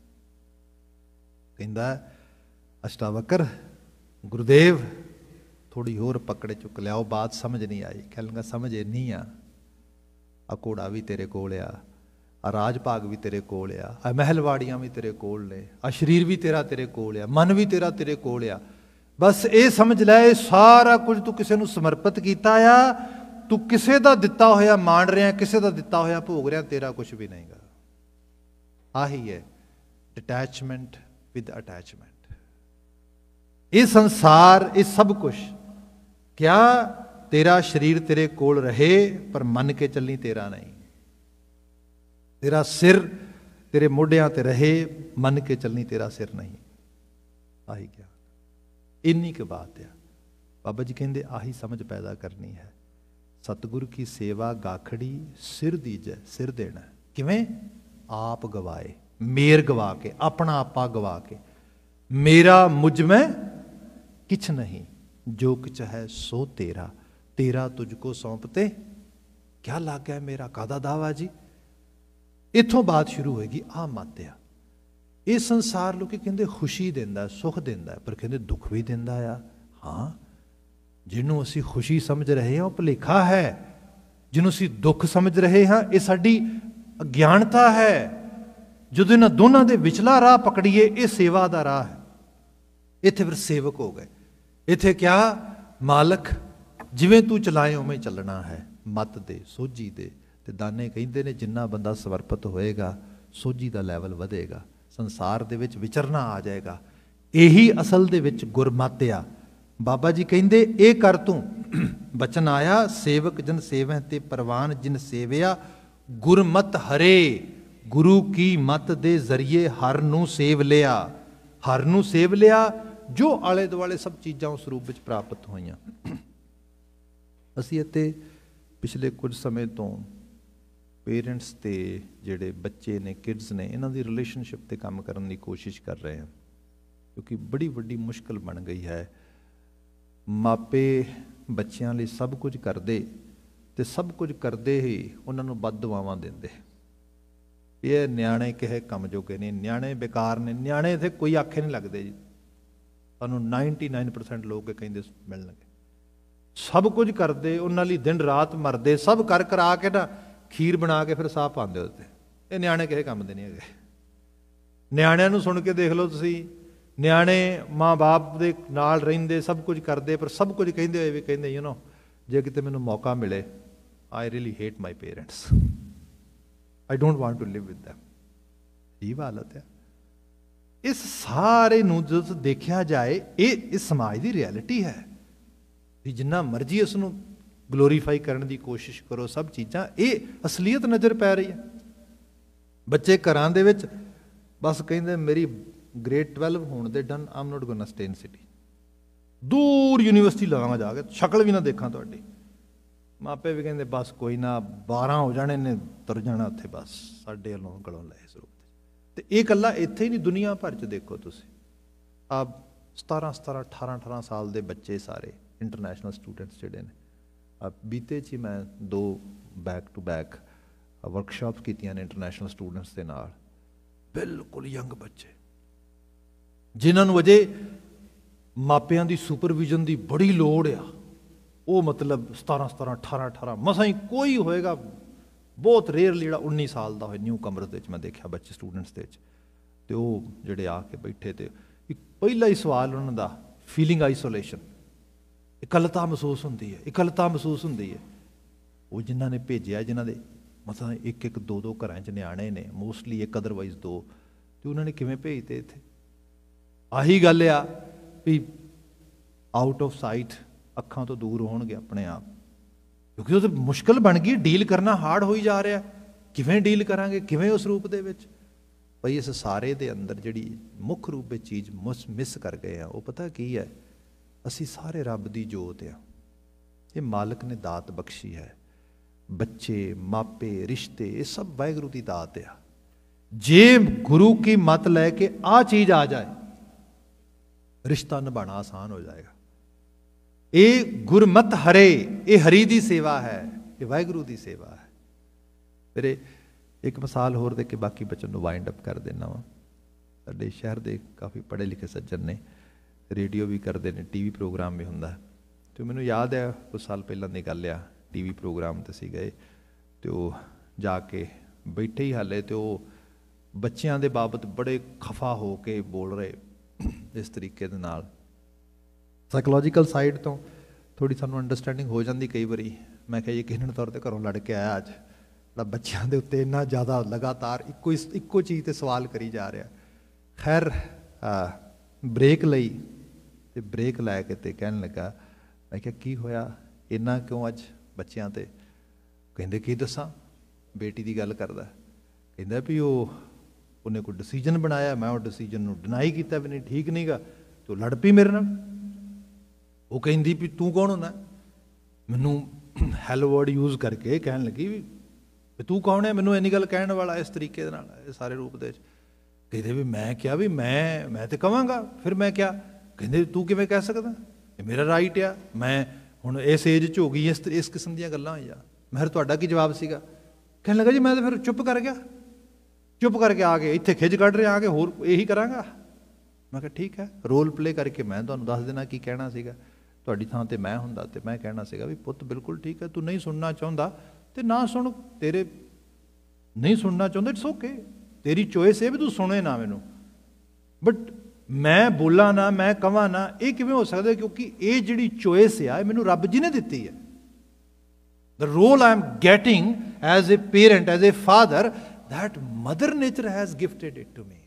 ਕਹਿੰਦਾ ਅਸ਼ਟਾਵਕਰ ਗੁਰਦੇਵ ਥੋੜੀ ਹੋਰ ਪਕੜੇ ਚੁੱਕ ਲਿਆਓ ਬਾਤ ਸਮਝ ਨਹੀਂ ਆਈ ਕਹਿ ਲੰਗਾ ਸਮਝ ਨਹੀਂ ਆ ਆ ਕੋੜਾ ਵੀ ਤੇਰੇ ਕੋਲ ਆ ਆ ਰਾਜ ਭਾਗ ਵੀ ਤੇਰੇ ਕੋਲ ਆ ਆ ਮਹਿਲਵਾੜੀਆਂ ਵੀ ਤੇਰੇ ਕੋਲ ਨੇ ਆ ਸਰੀਰ ਵੀ ਤੇਰਾ ਤੇਰੇ ਕੋਲ ਆ ਮਨ ਵੀ ਤੇਰਾ ਤੇਰੇ ਕੋਲ ਆ ਬਸ ਇਹ ਸਮਝ ਲੈ ਇਹ ਸਾਰਾ ਕੁਝ ਤੂੰ ਕਿਸੇ ਨੂੰ ਸਮਰਪਿਤ ਕੀਤਾ ਆ ਤੂੰ ਕਿਸੇ ਦਾ ਦਿੱਤਾ ਹੋਇਆ ਮਾਣ ਰਿਹਾ ਕਿਸੇ ਦਾ ਦਿੱਤਾ ਹੋਇਆ ਭੋਗ ਰਿਹਾ ਤੇਰਾ ਕੁਝ ਵੀ ਨਹੀਂਗਾ ਆਹੀ ਹੈ ਡਿਟੈਚਮੈਂਟ ਵਿਦ ਅਟੈਚਮੈਂਟ ਇਹ ਸੰਸਾਰ ਇਹ ਸਭ ਕੁਝ ਕਿਆ ਤੇਰਾ ਸਰੀਰ ਤੇਰੇ ਕੋਲ ਰਹੇ ਪਰ ਮੰਨ ਕੇ ਚੱਲੀ ਤੇਰਾ ਨਹੀਂ ਤੇਰਾ ਸਿਰ ਤੇਰੇ ਮੋਢਿਆਂ ਤੇ ਰਹੇ ਮੰਨ ਕੇ ਚੱਲਣੀ ਤੇਰਾ ਸਿਰ ਨਹੀਂ ਆਹੀ ਕਿਆ ਇੰਨੀ ਕੀ ਬਾਤ ਹੈ ਬਾਬਾ ਜੀ ਕਹਿੰਦੇ ਆਹੀ ਸਮਝ ਪੈਦਾ ਕਰਨੀ ਹੈ ਸਤਿਗੁਰੂ ਕੀ ਸੇਵਾ ਗਾਖੜੀ ਸਿਰ ਦੀਜੈ ਸਿਰ ਦੇਣਾ ਕਿਵੇਂ ਆਪ ਗਵਾਏ ਮੇਰ ਗਵਾ ਕੇ ਆਪਣਾ ਆਪਾ ਗਵਾ ਕੇ ਮੇਰਾ ਮੁਝ ਮੈਂ ਕਿਛ ਨਹੀਂ ਜੋ ਕਿਛ ਹੈ ਸੋ ਤੇਰਾ ਤੇਰਾ ਤੁਝ ਕੋ ਸੌਂਪਤੇ ਕਿਆ ਲੱਗਿਆ ਮੇਰਾ ਕਾਦਾ ਦਾਵਾ ਜੀ ਇਥੋਂ ਬਾਤ ਸ਼ੁਰੂ ਹੋਏਗੀ ਆ ਮਾਤਿਆ ਇਹ ਸੰਸਾਰ ਲੋਕੀ ਕਹਿੰਦੇ ਖੁਸ਼ੀ ਦਿੰਦਾ ਸੁਖ ਦਿੰਦਾ ਪਰ ਕਹਿੰਦੇ ਦੁੱਖ ਵੀ ਦਿੰਦਾ ਆ ਹਾਂ ਜਿਹਨੂੰ ਅਸੀਂ ਖੁਸ਼ੀ ਸਮਝ ਰਹੇ ਹਾਂ ਉਹ ਭਲੇਖਾ ਹੈ ਜਿਹਨੂੰ ਅਸੀਂ ਦੁੱਖ ਸਮਝ ਰਹੇ ਹਾਂ ਇਹ ਸਾਡੀ ਅਗਿਆਨਤਾ ਹੈ ਜਦੋਂ ਇਹਨਾਂ ਦੋਨਾਂ ਦੇ ਵਿਚਲਾ ਰਾਹ ਪਕੜੀਏ ਇਹ ਸੇਵਾ ਦਾ ਰਾਹ ਹੈ ਇੱਥੇ ਫਿਰ ਸੇਵਕ ਹੋ ਗਏ ਇੱਥੇ ਕਿਹਾ ਮਾਲਕ ਜਿਵੇਂ ਤੂੰ ਚਲਾਏ ਉਵੇਂ ਚੱਲਣਾ ਹੈ ਮਤ ਦੇ ਸੋਝੀ ਦੇ ਤੇ ਦਾਨੇ ਕਹਿੰਦੇ ਨੇ ਜਿੰਨਾ ਬੰਦਾ ਸਵਰਪਤ ਹੋਏਗਾ ਸੋਝੀ ਦਾ ਲੈਵਲ ਵਧੇਗਾ ਸੰਸਾਰ ਦੇ ਵਿੱਚ ਵਿਚਰਨਾ ਆ ਜਾਏਗਾ ਇਹੀ ਅਸਲ ਦੇ ਵਿੱਚ ਗੁਰਮਤਿਆ ਬਾਬਾ ਜੀ ਕਹਿੰਦੇ ਇਹ ਕਰ ਤੂੰ ਬਚਨ ਆਇਆ ਸੇਵਕ ਜਨ ਸੇਵਹਿ ਤੇ ਪਰਵਾਨ ਜਿਨ ਸੇਵਿਆ ਗੁਰਮਤ ਹਰੇ ਗੁਰੂ ਕੀ ਮਤ ਦੇ ਜ਼ਰੀਏ ਹਰ ਨੂੰ ਸੇਵ ਲਿਆ ਹਰ ਨੂੰ ਸੇਵ ਲਿਆ ਜੋ ਆਲੇ ਦੁਆਲੇ ਸਭ ਚੀਜ਼ਾਂ ਉਸ ਰੂਪ ਵਿੱਚ ਪ੍ਰਾਪਤ ਹੋਈਆਂ ਅਸੀਂ ਇੱਥੇ ਪਿਛਲੇ ਕੁਝ ਸਮੇਂ ਤੋਂ ਪੇਰੈਂਟਸ ਤੇ ਜਿਹੜੇ ਬੱਚੇ ਨੇ ਕਿਡਸ ਨੇ ਇਹਨਾਂ ਦੀ ਰਿਲੇਸ਼ਨਸ਼ਿਪ ਤੇ ਕੰਮ ਕਰਨ ਦੀ ਕੋਸ਼ਿਸ਼ ਕਰ ਰਹੇ ਹਾਂ ਕਿਉਂਕਿ ਬੜੀ ਵੱਡੀ ਮੁਸ਼ਕਲ ਬਣ ਗਈ ਹੈ ਮਾਪੇ ਬੱਚਿਆਂ ਲਈ ਸਭ ਕੁਝ ਕਰਦੇ ਤੇ ਸਭ ਕੁਝ ਕਰਦੇ ਹੀ ਉਹਨਾਂ ਨੂੰ ਬਦ ਦੁਆਵਾਂ ਦਿੰਦੇ ਇਹ ਨਿਆਣੇ ਕਿਹੇ ਕੰਮ ਜੋਗੇ ਨਹੀਂ ਨਿਆਣੇ ਬੇਕਾਰ ਨੇ ਨਿਆਣੇ ਇਥੇ ਕੋਈ ਆਖੇ ਨਹੀਂ ਲੱਗਦੇ ਜੀ ਤੁਹਾਨੂੰ 99% ਲੋਕ ਕਹਿੰਦੇ ਮਿਲਣਗੇ ਸਭ ਕੁਝ ਕਰਦੇ ਉਹਨਾਂ ਲਈ ਦਿਨ ਰਾਤ ਮਰਦੇ ਸਭ ਕਰ ਕਰਾ ਕੇ ਨਾ ਖੀਰ ਬਣਾ ਕੇ ਫਿਰ ਸਾਹ ਪਾਉਂਦੇ ਉੱਤੇ ਇਹ ਨਿਆਣੇ ਕਿਹੇ ਕੰਮ ਦੇ ਨਹੀਂ ਹੈਗੇ ਨਿਆਣਿਆਂ ਨੂੰ ਸੁਣ ਕੇ ਦੇਖ ਲਓ ਤੁਸੀਂ ਨਿਆਣੇ ਮਾਪੇ ਦੇ ਨਾਲ ਰਹਿੰਦੇ ਸਭ ਕੁਝ ਕਰਦੇ ਪਰ ਸਭ ਕੁਝ ਕਹਿੰਦੇ ਹੋਏ ਵੀ ਕਹਿੰਦੇ ਯੂ نو ਜੇ ਕਿਤੇ ਮੈਨੂੰ ਮੌਕਾ ਮਿਲੇ I really hate my parents I don't want to live with them ਇਹ ਹਾਲਤ ਹੈ ਇਸ ਸਾਰੇ ਨੂੰ ਜਦ ਦੇਖਿਆ ਜਾਏ ਇਹ ਇਸ ਸਮਾਜ ਦੀ ਰਿਐਲਿਟੀ ਹੈ ਵੀ ਜਿੰਨਾ ਮਰਜ਼ੀ ਉਸ ਨੂੰ ਗਲੋਰੀਫਾਈ ਕਰਨ ਦੀ ਕੋਸ਼ਿਸ਼ ਕਰੋ ਸਭ ਚੀਜ਼ਾਂ ਇਹ ਅਸਲੀਅਤ ਨਜ਼ਰ ਪੈ ਰਹੀ ਹੈ ਬੱਚੇ ਘਰਾਂ ਦੇ ਵਿੱਚ ਬਸ ਕਹਿੰਦੇ ਮੇਰੀ ਗ੍ਰੇਡ 12 ਹੋਣ ਦੇ then I'm not gonna stay in city ਦੂਰ ਯੂਨੀਵਰਸਿਟੀ ਲਗਾਵਾਂ ਜਾ ਕੇ ਸ਼ਕਲ ਵੀ ਨਾ ਦੇਖਾਂ ਤੁਹਾਡੀ ਮਾਪੇ ਵੀ ਕਹਿੰਦੇ ਬਸ ਕੋਈ ਨਾ 12 ਹੋ ਜਾਣੇ ਨੇ ਤੁਰ ਜਾਣਾ ਉੱਥੇ ਬਸ ਸਾਡੇ ਵੱਲੋਂ ਗਲੋਂ ਲੈ ਇਸ ਰੂਪ ਤੇ ਇਹ ਕੱਲਾ ਇੱਥੇ ਹੀ ਨਹੀਂ ਦੁਨੀਆ ਭਰ 'ਚ ਦੇਖੋ ਤੁਸੀਂ ਆ 17 17 18 18 ਸਾਲ ਦੇ ਬੱਚੇ ਸਾਰੇ ਇੰਟਰਨੈਸ਼ਨਲ ਸਟੂਡੈਂਟਸ ਜਿਹੜੇ ਨੇ ਆ ਬੀਤੇ 'ਚ ਮੈਂ ਦੋ ਬੈਕ ਟੂ ਬੈਕ ਵਰਕਸ਼ਾਪਸ ਕੀਤੀਆਂ ਨੇ ਇੰਟਰਨੈਸ਼ਨਲ ਸਟੂਡੈਂਟਸ ਦੇ ਨਾਲ ਬਿਲਕੁਲ ਯੰਗ ਬੱਚੇ ਜਿਨ੍ਹਾਂ ਨੂੰ ਅਜੇ ਮਾਪਿਆਂ ਦੀ ਸੁਪਰਵਿਜ਼ਨ ਦੀ ਬੜੀ ਲੋੜ ਆ ਉਹ ਮਤਲਬ 17 17 18 18 ਮਸਾਂ ਹੀ ਕੋਈ ਹੋਏਗਾ ਬਹੁਤ ਰੇਅਰ ਜਿਹੜਾ 19 ਸਾਲ ਦਾ ਹੋਏ ਨਿਊ ਕਮਰਸ ਦੇ ਵਿੱਚ ਮੈਂ ਦੇਖਿਆ ਬੱਚੇ ਸਟੂਡੈਂਟਸ ਦੇ ਵਿੱਚ ਤੇ ਉਹ ਜਿਹੜੇ ਆ ਕੇ ਬੈਠੇ ਤੇ ਇੱਕ ਪਹਿਲਾ ਹੀ ਸਵਾਲ ਉਹਨਾਂ ਦਾ ਫੀਲਿੰਗ ਆਈਸੋਲੇਸ਼ਨ ਇਕੱਲਤਾ ਮਹਿਸੂਸ ਹੁੰਦੀ ਹੈ ਇਕੱਲਤਾ ਮਹਿਸੂਸ ਹੁੰਦੀ ਹੈ ਉਹ ਜਿਨ੍ਹਾਂ ਨੇ ਭੇਜਿਆ ਜਿਨ੍ਹਾਂ ਦੇ ਮਸਾਂ ਇੱਕ ਇੱਕ ਦੋ ਦੋ ਘਰਾਂ 'ਚ ਨਿਆਣੇ ਨੇ ਮੋਸਟਲੀ ਇੱਕ ਅਦਰਵਾਈਜ਼ ਦੋ ਤੇ ਉਹਨਾਂ ਨੇ ਕਿਵੇਂ ਭੇਜਤੇ ਇੱਥੇ ਆਹੀ ਗੱਲ ਆ ਵੀ ਆਊਟ ਆਫ ਸਾਈਟ ਅੱਖਾਂ ਤੋਂ ਦੂਰ ਹੋਣਗੇ ਆਪਣੇ ਆਪ ਕਿਉਂਕਿ ਉਹ ਤੇ ਮੁਸ਼ਕਲ ਬਣ ਗਈ ਡੀਲ ਕਰਨਾ ਹਾਰਡ ਹੋਈ ਜਾ ਰਿਹਾ ਕਿਵੇਂ ਡੀਲ ਕਰਾਂਗੇ ਕਿਵੇਂ ਉਸ ਰੂਪ ਦੇ ਵਿੱਚ ਭਈ ਇਸ ਸਾਰੇ ਦੇ ਅੰਦਰ ਜਿਹੜੀ ਮੁੱਖ ਰੂਪ ਵਿੱਚ ਚੀਜ਼ ਮਿਸ ਕਰ ਗਏ ਆ ਉਹ ਪਤਾ ਕੀ ਹੈ ਅਸੀਂ ਸਾਰੇ ਰੱਬ ਦੀ ਜੋਤ ਆ ਇਹ ਮਾਲਕ ਨੇ ਦਾਤ ਬਖਸ਼ੀ ਹੈ ਬੱਚੇ ਮਾਪੇ ਰਿਸ਼ਤੇ ਇਹ ਸਭ ਵਾਹਿਗੁਰੂ ਦੀ ਦਾਤ ਆ ਜੇ ਗੁਰੂ ਕੀ ਮਤ ਲੈ ਕੇ ਆ ਚੀਜ਼ ਆ ਜਾਏ ਰਿਸ਼ਤਾ ਨਿਭਾਣਾ ਆਸਾਨ ਹੋ ਜਾਏਗਾ ਇਹ ਗੁਰਮਤ ਹਰੇ ਇਹ ਹਰੀ ਦੀ ਸੇਵਾ ਹੈ ਇਹ ਵਾਹਿਗੁਰੂ ਦੀ ਸੇਵਾ ਹੈ ਮੇਰੇ ਇੱਕ ਮਿਸਾਲ ਹੋਰ ਦੇ ਕੇ ਬਾਕੀ ਬਚਨ ਨੂੰ ਵਾਈਂਡ ਅਪ ਕਰ ਦੇਣਾ ਵਾ ਸਾਡੇ ਸ਼ਹਿਰ ਦੇ ਕਾਫੀ ਪੜ੍ਹੇ ਲਿਖੇ ਸੱਜਣ ਨੇ ਰੇਡੀਓ ਵੀ ਕਰਦੇ ਨੇ ਟੀਵੀ ਪ੍ਰੋਗਰਾਮ ਵੀ ਹੁੰਦਾ ਤੇ ਮੈਨੂੰ ਯਾਦ ਹੈ ਕੁਝ ਸਾਲ ਪਹਿਲਾਂ ਦੀ ਗੱਲ ਆ ਟੀਵੀ ਪ੍ਰੋਗਰਾਮ ਤੇ ਸੀ ਗਏ ਤੇ ਉਹ ਜਾ ਕੇ ਬੈਠੇ ਹੀ ਹਾਲੇ ਤੇ ਉਹ ਬੱਚਿਆਂ ਦੇ ਬਾਬਤ ਬੜੇ ਖਫਾ ਹੋ ਕੇ ਬੋਲ ਰਹੇ ਇਸ ਤਰੀਕੇ ਦੇ ਨਾਲ ਸਾਈਕੋਲੋਜੀਕਲ ਸਾਈਡ ਤੋਂ ਥੋੜੀ ਸਾਨੂੰ ਅੰਡਰਸਟੈਂਡਿੰਗ ਹੋ ਜਾਂਦੀ ਕਈ ਵਾਰੀ ਮੈਂ ਕਿਹਾ ਕਿਹਨਾਂ ਤੌਰ ਤੇ ਘਰੋਂ ਲੜ ਕੇ ਆਇਆ ਅੱਜ ਜਿਹੜਾ ਬੱਚਿਆਂ ਦੇ ਉੱਤੇ ਇੰਨਾ ਜ਼ਿਆਦਾ ਲਗਾਤਾਰ ਇੱਕੋ ਇੱਕੋ ਚੀਜ਼ ਤੇ ਸਵਾਲ ਕਰੀ ਜਾ ਰਿਹਾ ਖੈਰ ਬ੍ਰੇਕ ਲਈ ਤੇ ਬ੍ਰੇਕ ਲੈ ਕੇ ਤੇ ਕਹਿਣ ਲੱਗਾ ਮੈਂ ਕਿਹਾ ਕੀ ਹੋਇਆ ਇੰਨਾ ਕਿਉਂ ਅੱਜ ਬੱਚਿਆਂ ਤੇ ਕਹਿੰਦੇ ਕੀ ਦੱਸਾਂ ਬੇਟੀ ਦੀ ਗੱਲ ਕਰਦਾ ਕਹਿੰਦਾ ਵੀ ਉਹ ਉਹਨੇ ਕੋਈ ਡਿਸੀਜਨ ਬਣਾਇਆ ਮੈਂ ਉਹ ਡਿਸੀਜਨ ਨੂੰ ਡਿਨਾਈ ਕੀਤਾ ਵੀ ਨਹੀਂ ਠੀਕ ਨਹੀਂਗਾ ਤੋ ਲੜ ਪਈ ਮੇਰੇ ਨਾਲ ਉਹ ਕਹਿੰਦੀ ਵੀ ਤੂੰ ਕੌਣ ਹੁੰਦਾ ਮੈਨੂੰ ਹੈਲੋ ਵਰਡ ਯੂਜ਼ ਕਰਕੇ ਕਹਿਣ ਲੱਗੀ ਵੀ ਤੂੰ ਕੌਣ ਹੈ ਮੈਨੂੰ ਇੰਨੀ ਗੱਲ ਕਹਿਣ ਵਾਲਾ ਇਸ ਤਰੀਕੇ ਦੇ ਨਾਲ ਇਹ ਸਾਰੇ ਰੂਪ ਦੇ ਵਿੱਚ ਕਹਿੰਦੇ ਵੀ ਮੈਂ ਕਿਹਾ ਵੀ ਮੈਂ ਮੈਂ ਤੇ ਕਵਾਂਗਾ ਫਿਰ ਮੈਂ ਕਿਹਾ ਕਹਿੰਦੇ ਤੂੰ ਕਿਵੇਂ ਕਹਿ ਸਕਦਾ ਇਹ ਮੇਰਾ ਰਾਈਟ ਆ ਮੈਂ ਹੁਣ ਇਸ ਏਜ 'ਚ ਹੋ ਗਈ ਇਸ ਇਸ ਕਿਸਮ ਦੀਆਂ ਗੱਲਾਂ ਹੋਈਆਂ ਮਹਿਰ ਤੁਹਾਡਾ ਕੀ ਜਵਾਬ ਸੀਗਾ ਕਹਿਣ ਲੱਗਾ ਜੀ ਮੈਂ ਤਾਂ ਫਿਰ ਚੁੱਪ ਕਰ ਗਿਆ ਚੁੱਪ ਕਰਕੇ ਆ ਕੇ ਇੱਥੇ ਖਿੱਚ ਕੱਢ ਰਿਹਾ ਆ ਕੇ ਹੋਰ ਇਹੀ ਕਰਾਂਗਾ ਮੈਂ ਕਿਹਾ ਠੀਕ ਹੈ ਰੋਲ ਪਲੇ ਕਰਕੇ ਮੈਂ ਤੁਹਾਨੂੰ ਦੱਸ ਦੇਣਾ ਕੀ ਕਹਿਣਾ ਸੀਗਾ ਤੁਹਾਡੀ ਥਾਂ ਤੇ ਮੈਂ ਹੁੰਦਾ ਤੇ ਮੈਂ ਕਹਿਣਾ ਸੀਗਾ ਵੀ ਪੁੱਤ ਬਿਲਕੁਲ ਠੀਕ ਹੈ ਤੂੰ ਨਹੀਂ ਸੁਣਨਾ ਚਾਹੁੰਦਾ ਤੇ ਨਾ ਸੁਣ ਤੇਰੇ ਨਹੀਂ ਸੁਣਨਾ ਚਾਹੁੰਦਾ ਇਟਸ ਓਕੇ ਤੇਰੀ ਚੋਇਸ ਹੈ ਵੀ ਤੂੰ ਸੁਣੇ ਨਾ ਮੈਨੂੰ ਬਟ ਮੈਂ ਬੋਲਾਂ ਨਾ ਮੈਂ ਕਹਾਂ ਨਾ ਇਹ ਕਿਵੇਂ ਹੋ ਸਕਦਾ ਕਿਉਂਕਿ ਇਹ ਜਿਹੜੀ ਚੋਇਸ ਆ ਇਹ ਮੈਨੂੰ ਰੱਬ ਜੀ ਨੇ ਦਿੱਤੀ ਹੈ the role I'm getting as a parent as a father that mother nature has gifted it to me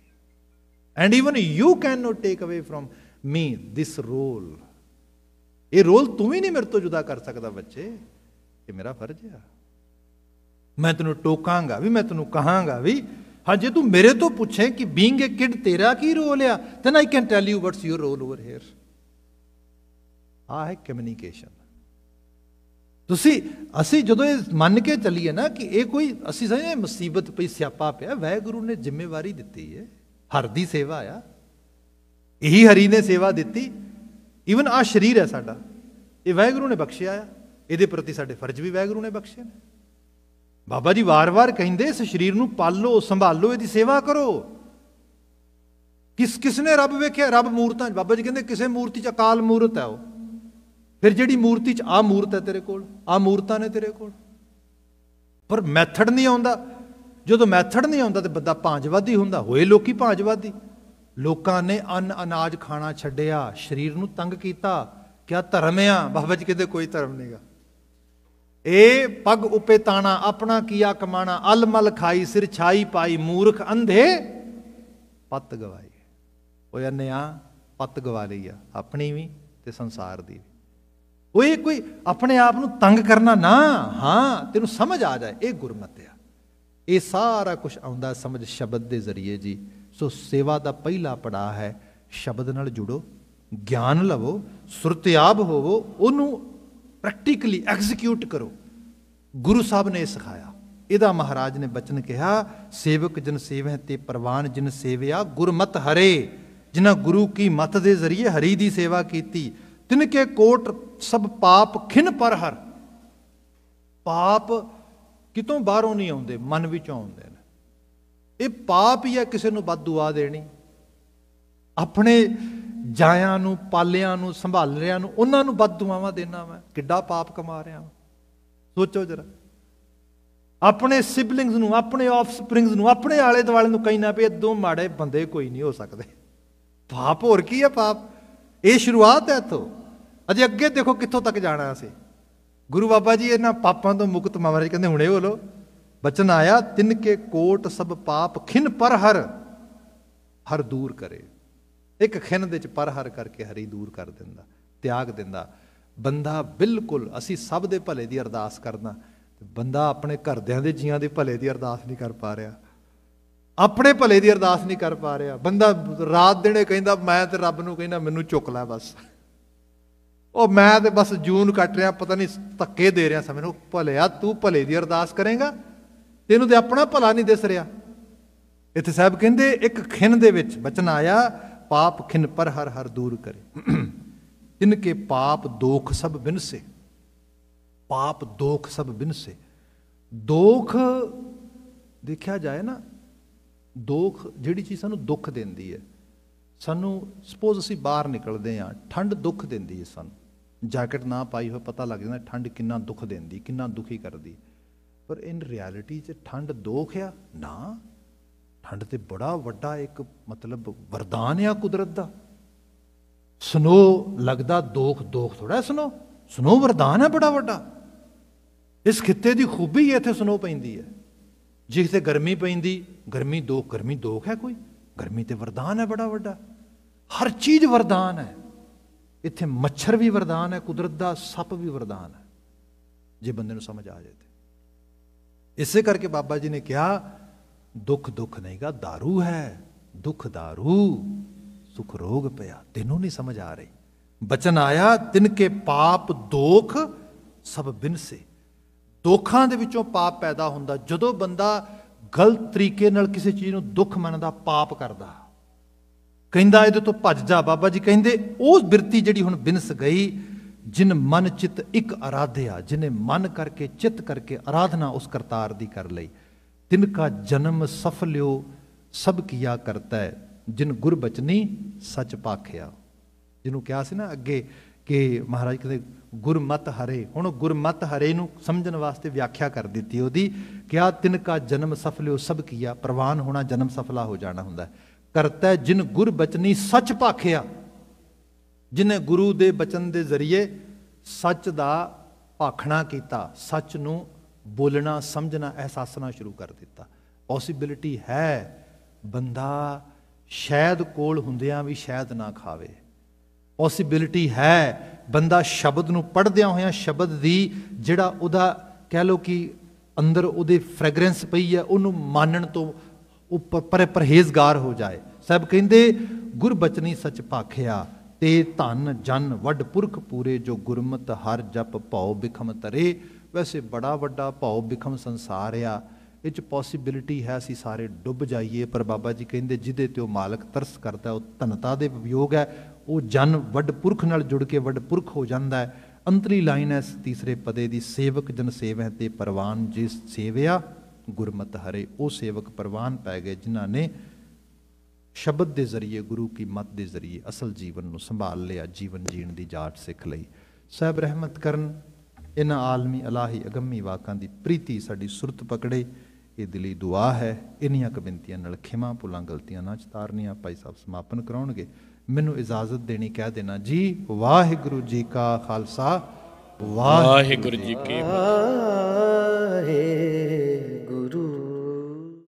and even you can not take away from me this role ਇਹ ਰੋਲ ਤੂੰ ਵੀ ਨਹੀਂ ਮੇਰੇ ਤੋਂ ਜੁਦਾ ਕਰ ਸਕਦਾ ਬੱਚੇ ਇਹ ਮੇਰਾ ਫਰਜ਼ ਆ ਮੈਂ ਤੈਨੂੰ ਟੋਕਾਂਗਾ ਵੀ ਮੈਂ ਤੈਨੂੰ ਕਹਾਂਗਾ ਵੀ ਹਾਂ ਜੇ ਤੂੰ ਮੇਰੇ ਤੋਂ ਪੁੱਛੇ ਕਿ ਬੀਇੰਗ ਅ ਕਿਡ ਤੇਰਾ ਕੀ ਰੋਲ ਆ then I can tell you what's your role over here ਆ ਹੈ ਕਮਿਊਨੀਕੇਸ਼ਨ ਤੁਸੀਂ ਅਸੀਂ ਜਦੋਂ ਇਹ ਮੰਨ ਕੇ ਚੱਲੀਏ ਨਾ ਕਿ ਇਹ ਕੋਈ ਅਸੀਂ ਸਮਝੇ ਮੁਸੀਬਤ ਪਈ ਸਿਆਪਾ ਪਿਆ ਵੈਗੁਰੂ ਨੇ ਜ਼ਿੰਮੇਵਾਰੀ ਦਿੱਤੀ ਹੈ ਹਰ ਦੀ ਸੇਵਾ ਆ ਇਹੀ ਹਰੀ ਨੇ ਸੇਵਾ ਦਿੱਤੀ ਇਵਨ ਆ ਸਰੀਰ ਹੈ ਸਾਡਾ ਇਹ ਵਾਹਿਗੁਰੂ ਨੇ ਬਖਸ਼ਿਆ ਆ ਇਹਦੇ ਪ੍ਰਤੀ ਸਾਡੇ ਫਰਜ਼ ਵੀ ਵਾਹਿਗੁਰੂ ਨੇ ਬਖਸ਼ੇ ਨੇ ਬਾਬਾ ਜੀ ਵਾਰ-ਵਾਰ ਕਹਿੰਦੇ ਇਸ ਸਰੀਰ ਨੂੰ ਪਾਲੋ ਸੰਭਾਲੋ ਇਹਦੀ ਸੇਵਾ ਕਰੋ ਕਿਸ ਕਿਸ ਨੇ ਰੱਬ ਵੇਖਿਆ ਰੱਬ ਮੂਰਤਾਂ ਬਾਬਾ ਜੀ ਕਹਿੰਦੇ ਕਿਸੇ ਮੂਰਤੀ ਚ ਅਕਾਲ ਮੂਰਤ ਹੈ ਉਹ ਫਿਰ ਜਿਹੜੀ ਮੂਰਤੀ ਚ ਆ ਮੂਰਤ ਹੈ ਤੇਰੇ ਕੋਲ ਆ ਮੂਰਤਾਂ ਨੇ ਤੇਰੇ ਕੋਲ ਪਰ ਮੈਥਡ ਨਹੀਂ ਆਉਂਦਾ ਜਦੋਂ ਮੈਥਡ ਨਹੀਂ ਆਉਂਦਾ ਤੇ ਬੰਦਾ ਭਾਂਜਵਾਦੀ ਹੁੰਦਾ ਹੋਏ ਲੋਕੀ ਭਾਂਜਵਾਦੀ ਲੋਕਾਂ ਨੇ ਅੰਨ ਅਨਾਜ ਖਾਣਾ ਛੱਡਿਆ ਸਰੀਰ ਨੂੰ ਤੰਗ ਕੀਤਾ ਕਿਆ ਧਰਮ ਆ ਬਾਬਾ ਜੀ ਕਿਤੇ ਕੋਈ ਧਰਮ ਨਹੀਂਗਾ ਇਹ ਪਗ ਉਪੇ ਤਾਣਾ ਆਪਣਾ ਕੀਆ ਕਮਾਣਾ ਅਲਮਲ ਖਾਈ ਸਿਰ ਛਾਈ ਪਾਈ ਮੂਰਖ ਅੰਧੇ ਪਤ ਗਵਾਈ ਉਹ ਅਨਿਆ ਪਤ ਗਵਾ ਲਈ ਆ ਆਪਣੀ ਵੀ ਤੇ ਸੰਸਾਰ ਦੀ ਵੀ ਉਹ ਇਹ ਕੋਈ ਆਪਣੇ ਆਪ ਨੂੰ ਤੰਗ ਕਰਨਾ ਨਾ ਹਾਂ ਤੈਨੂੰ ਸਮਝ ਆ ਜਾਏ ਇਹ ਗੁਰਮਤਿ ਆ ਇਹ ਸਾਰਾ ਕੁਝ ਆਉਂਦਾ ਸਮਝ ਸ਼ਬਦ ਦੇ ਜ਼ਰੀਏ ਜੀ ਸੋ ਸੇਵਾ ਦਾ ਪਹਿਲਾ ਪੜਾ ਹੈ ਸ਼ਬਦ ਨਾਲ ਜੁੜੋ ਗਿਆਨ ਲਵੋ ਸੁਰਤਿਆਬ ਹੋਵੋ ਉਹਨੂੰ ਪ੍ਰੈਕਟੀਕਲੀ ਐਗਜ਼ੀਕਿਊਟ ਕਰੋ ਗੁਰੂ ਸਾਹਿਬ ਨੇ ਸਿਖਾਇਆ ਇਹਦਾ ਮਹਾਰਾਜ ਨੇ ਬਚਨ ਕਿਹਾ ਸੇਵਕ ਜਨ ਸੇਵਹਿ ਤੇ ਪ੍ਰਵਾਨ ਜਨ ਸੇਵਿਆ ਗੁਰਮਤ ਹਰੇ ਜਿਨ੍ਹਾਂ ਗੁਰੂ ਕੀ ਮਤ ਦੇ ਜ਼ਰੀਏ ਹਰੀ ਦੀ ਸੇਵਾ ਕੀਤੀ ਤਿਨ ਕੇ ਕੋਟ ਸਭ ਪਾਪ ਖਿਨ ਪਰ ਹਰ ਪਾਪ ਕਿਤੋਂ ਬਾਹਰੋਂ ਨਹੀਂ ਆਉਂਦੇ ਮਨ ਵਿੱਚੋਂ ਆਉਂਦੇ ਨੇ ਇਹ ਪਾਪ ਹੀ ਹੈ ਕਿਸੇ ਨੂੰ ਬਦਦੁਆ ਦੇਣੀ ਆਪਣੇ ਜਾਇਆਂ ਨੂੰ ਪਾਲਿਆਂ ਨੂੰ ਸੰਭਾਲ ਰਿਆਂ ਨੂੰ ਉਹਨਾਂ ਨੂੰ ਬਦਦੁਆਵਾਂ ਦੇਣਾ ਮੈਂ ਕਿੱਡਾ ਪਾਪ ਕਮਾ ਰਿਆਂ ਸੋਚੋ ਜਰਾ ਆਪਣੇ ਸਿਬਲਿੰਗਸ ਨੂੰ ਆਪਣੇ ਸਪ੍ਰਿੰਗਸ ਨੂੰ ਆਪਣੇ ਆਲੇ ਦੁਆਲੇ ਨੂੰ ਕਹਿਣਾ ਪਏ ਇਦੋਂ ਮਾੜੇ ਬੰਦੇ ਕੋਈ ਨਹੀਂ ਹੋ ਸਕਦੇ ਪਾਪ ਹੋਰ ਕੀ ਹੈ ਪਾਪ ਇਹ ਸ਼ੁਰੂਆਤ ਹੈ ਤੋ ਅਜੇ ਅੱਗੇ ਦੇਖੋ ਕਿੱਥੋਂ ਤੱਕ ਜਾਣਾ ਅਸੀਂ ਗੁਰੂ ਬਾਬਾ ਜੀ ਇਹਨਾਂ ਪਾਪਾਂ ਤੋਂ ਮੁਕਤ ਮਹਾਰਾਜ ਕਹਿੰਦੇ ਹੁਣੇ ਬੋਲੋ ਬਚਨ ਆਇਆ ਤਿੰਨ ਕੇ ਕੋਟ ਸਭ ਪਾਪ ਖਿਨ ਪਰ ਹਰ ਹਰ ਦੂਰ ਕਰੇ ਇੱਕ ਖਿਨ ਦੇ ਚ ਪਰ ਹਰ ਕਰਕੇ ਹਰੀ ਦੂਰ ਕਰ ਦਿੰਦਾ ਤਿਆਗ ਦਿੰਦਾ ਬੰਦਾ ਬਿਲਕੁਲ ਅਸੀਂ ਸਭ ਦੇ ਭਲੇ ਦੀ ਅਰਦਾਸ ਕਰਨਾ ਬੰਦਾ ਆਪਣੇ ਘਰਦਿਆਂ ਦੇ ਜੀਆਂ ਦੇ ਭਲੇ ਦੀ ਅਰਦਾਸ ਨਹੀਂ ਕਰ ਪਾ ਰਿਹਾ ਆਪਣੇ ਭਲੇ ਦੀ ਅਰਦਾਸ ਨਹੀਂ ਕਰ ਪਾ ਰਿਹਾ ਬੰਦਾ ਰਾਤ ਦਿਨੇ ਕਹਿੰਦਾ ਮੈਂ ਤੇ ਰੱਬ ਨੂੰ ਕਹਿੰਦਾ ਮੈਨੂੰ ਚੁੱਕ ਲੈ ਬਸ ਉਹ ਮੈਂ ਤੇ ਬਸ ਜੂਨ ਕੱਟ ਰਿਹਾ ਪਤਾ ਨਹੀਂ ਧੱਕੇ ਦੇ ਰਿਹਾ ਸਮੇਂ ਨੂੰ ਭਲਿਆ ਤੂੰ ਭਲੇ ਦੀ ਅਰਦਾਸ ਕਰੇਗਾ ਇਹਨੂੰ ਤੇ ਆਪਣਾ ਭਲਾ ਨਹੀਂ ਦਿਸ ਰਿਹਾ ਇੱਥੇ ਸਾਹਿਬ ਕਹਿੰਦੇ ਇੱਕ ਖਿੰਨ ਦੇ ਵਿੱਚ ਬਚਨ ਆਇਆ ਪਾਪ ਖਿੰਨ ਪਰ ਹਰ ਹਰ ਦੂਰ ਕਰੇ ਜਿਨ ਕੇ ਪਾਪ ਦੋਖ ਸਭ ਬਿਨਸੇ ਪਾਪ ਦੋਖ ਸਭ ਬਿਨਸੇ ਦੋਖ ਦੇਖਿਆ ਜਾਏ ਨਾ ਦੋਖ ਜਿਹੜੀ ਚੀਜ਼ ਸਾਨੂੰ ਦੁੱਖ ਦਿੰਦੀ ਹੈ ਸਾਨੂੰ ਸਪੋਜ਼ ਅਸੀਂ ਬਾਹਰ ਨਿਕਲਦੇ ਆ ਠੰਡ ਦੁੱਖ ਦਿੰਦੀ ਹੈ ਸਾਨੂੰ ਜੈਕਟ ਨਾ ਪਾਈ ਹੋਵੇ ਪਤਾ ਲੱਗ ਜਾਂਦਾ ਠੰਡ ਕਿੰਨਾ ਦੁੱਖ ਦਿੰਦੀ ਕਿੰਨਾ ਦੁਖੀ ਕਰਦੀ ਪਰ ਇਨ ਰਿਐਲਿਟੀ 'ਚ ਠੰਡ ਦੋਖ ਆ ਨਾ ਠੰਡ ਤੇ ਬੜਾ ਵੱਡਾ ਇੱਕ ਮਤਲਬ ਵਰਦਾਨ ਆ ਕੁਦਰਤ ਦਾ ਸਨੋ ਲੱਗਦਾ ਦੋਖ ਦੋਖ ਥੋੜਾ ਸਨੋ ਸਨੋ ਵਰਦਾਨ ਹੈ ਬੜਾ ਵੱਡਾ ਇਸ ਖਿੱਤੇ ਦੀ ਖੂਬੀ ਇੱਥੇ ਸਨੋ ਪੈਂਦੀ ਹੈ ਜਿੱਥੇ ਗਰਮੀ ਪੈਂਦੀ ਗਰਮੀ ਦੋਖ ਗਰਮੀ ਦੋਖ ਹੈ ਕੋਈ ਗਰਮੀ ਤੇ ਵਰਦਾਨ ਹੈ ਬੜਾ ਵੱਡਾ ਹਰ ਚੀਜ਼ ਵਰਦਾਨ ਹੈ ਇੱਥੇ ਮੱਛਰ ਵੀ ਵਰਦਾਨ ਹੈ ਕੁਦਰਤ ਦਾ ਸੱਪ ਵੀ ਵਰਦਾਨ ਹੈ ਜੇ ਬੰਦੇ ਨੂੰ ਸਮਝ ਆ ਜਾਏ ਇਸੇ ਕਰਕੇ ਬਾਬਾ ਜੀ ਨੇ ਕਿਹਾ ਦੁੱਖ ਦੁੱਖ ਨਹੀਂਗਾ दारू ਹੈ ਦੁੱਖ दारू ਸੁਖ ਰੋਗ ਪਿਆ ਤੈਨੂੰ ਨਹੀਂ ਸਮਝ ਆ ਰਹੀ ਬਚਨ ਆਇਆ ਤਿਨ ਕੇ ਪਾਪ ਦੋਖ ਸਭ ਬਿਨਸੇ ਦੋਖਾਂ ਦੇ ਵਿੱਚੋਂ ਪਾਪ ਪੈਦਾ ਹੁੰਦਾ ਜਦੋਂ ਬੰਦਾ ਗਲਤ ਤਰੀਕੇ ਨਾਲ ਕਿਸੇ ਚੀਜ਼ ਨੂੰ ਦੁੱਖ ਮੰਨਦਾ ਪਾਪ ਕਰਦਾ ਕਹਿੰਦਾ ਇਹਦੇ ਤੋਂ ਭੱਜ ਜਾ ਬਾਬਾ ਜੀ ਕਹਿੰਦੇ ਉਹ ਬਿਰਤੀ ਜਿਹੜੀ ਹੁਣ ਬਿਨਸ ਗਈ ਜਿਨ ਮਨ ਚਿਤ ਇੱਕ ਆਰਾਧਿਆ ਜਿਨੇ ਮਨ ਕਰਕੇ ਚਿਤ ਕਰਕੇ ਆਰਾਧਨਾ ਉਸ ਕਰਤਾਰ ਦੀ ਕਰ ਲਈ ਤਿਨ ਕਾ ਜਨਮ ਸਫਲਿਓ ਸਭ ਕੀਆ ਕਰਤਾ ਹੈ ਜਿਨ ਗੁਰਬਚਨੀ ਸਚ ਪਾਖਿਆ ਜਿਹਨੂੰ ਕਿਹਾ ਸੀ ਨਾ ਅੱਗੇ ਕਿ ਮਹਾਰਾਜ ਕਹਿੰਦੇ ਗੁਰਮਤ ਹਰੇ ਹੁਣ ਗੁਰਮਤ ਹਰੇ ਨੂੰ ਸਮਝਣ ਵਾਸਤੇ ਵਿਆਖਿਆ ਕਰ ਦਿੱਤੀ ਉਹਦੀ ਕਿਹਾ ਤਿਨ ਕਾ ਜਨਮ ਸਫਲਿਓ ਸਭ ਕੀਆ ਪ੍ਰਵਾਨ ਹੋਣਾ ਜਨਮ ਸਫਲਾ ਹੋ ਜਾਣਾ ਹੁੰਦਾ ਕਰਤਾ ਜਿਨ ਗੁਰਬਚਨੀ ਸਚ ਪਾਖਿਆ ਜਿਨੇ ਗੁਰੂ ਦੇ ਬਚਨ ਦੇ ਜ਼ਰੀਏ ਸੱਚ ਦਾ ਭਾਖਣਾ ਕੀਤਾ ਸੱਚ ਨੂੰ ਬੋਲਣਾ ਸਮਝਣਾ ਅਹਿਸਾਸਣਾ ਸ਼ੁਰੂ ਕਰ ਦਿੱਤਾ ਪੋਸਿਬਿਲਿਟੀ ਹੈ ਬੰਦਾ ਸ਼ਾਇਦ ਕੋਲ ਹੁੰਦਿਆਂ ਵੀ ਸ਼ਾਇਦ ਨਾ ਖਾਵੇ ਪੋਸਿਬਿਲਿਟੀ ਹੈ ਬੰਦਾ ਸ਼ਬਦ ਨੂੰ ਪੜਦਿਆਂ ਹੋਇਆਂ ਸ਼ਬਦ ਦੀ ਜਿਹੜਾ ਉਹਦਾ ਕਹਿ ਲੋ ਕਿ ਅੰਦਰ ਉਹਦੇ ਫ੍ਰੈਗਰੈਂਸ ਪਈ ਹੈ ਉਹਨੂੰ ਮਾਨਣ ਤੋਂ ਉੱਪਰ ਪਰਹੇਜ਼ਗਾਰ ਹੋ ਜਾਏ ਸਭ ਕਹਿੰਦੇ ਗੁਰਬਚਨੀ ਸੱਚ ਭਾਖਿਆ ਤੇ ਧਨ ਜਨ ਵੱਡ ਪੁਰਖ ਪੂਰੇ ਜੋ ਗੁਰਮਤ ਹਰ ਜਪ ਭਉ ਬਿਖਮ ਤਰੇ ਵੈਸੇ ਬੜਾ ਵੱਡਾ ਭਉ ਬਿਖਮ ਸੰਸਾਰ ਆ ਇਹ ਪੋਸਿਬਿਲਿਟੀ ਹੈ ਅਸੀਂ ਸਾਰੇ ਡੁੱਬ ਜਾਈਏ ਪਰ ਬਾਬਾ ਜੀ ਕਹਿੰਦੇ ਜਿਹਦੇ ਤੇ ਉਹ ਮਾਲਕ ਤਰਸ ਕਰਦਾ ਉਹ ਧਨਤਾ ਦੇ ਵਿਯੋਗ ਹੈ ਉਹ ਜਨ ਵੱਡ ਪੁਰਖ ਨਾਲ ਜੁੜ ਕੇ ਵੱਡ ਪੁਰਖ ਹੋ ਜਾਂਦਾ ਹੈ ਅੰਤਰੀ ਲਾਈਨ ਹੈ ਤੀਸਰੇ ਪਦੇ ਦੀ ਸੇਵਕ ਜਨ ਸੇਵਹਿ ਤੇ ਪਰਵਾਨ ਜਿਸ ਸੇਵਿਆ ਗੁਰਮਤ ਹਰੇ ਉਹ ਸੇਵਕ ਪਰਵਾਨ ਪੈ ਗਏ ਜਿਨ੍ਹਾਂ ਨੇ ਸ਼ਬਦ ਦੇ ਜ਼ਰੀਏ ਗੁਰੂ ਕੀ ਮਤ ਦੇ ਜ਼ਰੀਏ ਅਸਲ ਜੀਵਨ ਨੂੰ ਸੰਭਾਲ ਲਿਆ ਜੀਵਨ ਜੀਣ ਦੀ ਜਾਚ ਸਿੱਖ ਲਈ ਸਹਿਬ ਰਹਿਮਤ ਕਰਨ ਇਹਨਾਂ ਆਲਮੀ ਅਲਾਹੀ ਅਗੰਮੀ ਵਾਕਾਂ ਦੀ ਪ੍ਰੀਤੀ ਸਾਡੀ ਸੁਰਤ ਪਕੜੇ ਇਹ ਦਿਲੀ ਦੁਆ ਹੈ ਇਨੀਆਂ ਕ ਬਿੰਤੀਆਂ ਨਾਲ ਖਿਮਾ ਪੁਲਾਂ ਗਲਤੀਆਂ ਨਾ ਚਤਾਰਨੀਆਂ ਭਾਈ ਸਾਹਿਬ ਸਮਾਪਨ ਕਰਾਉਣਗੇ ਮੈਨੂੰ ਇਜਾਜ਼ਤ ਦੇਣੀ ਕਹਿ ਦੇਣਾ ਜੀ ਵਾਹਿਗੁਰੂ ਜੀ ਕਾ ਖਾਲਸਾ ਵਾਹਿਗੁਰੂ ਜੀ ਕੀ ਫਤਿਹ ਗੁਰੂ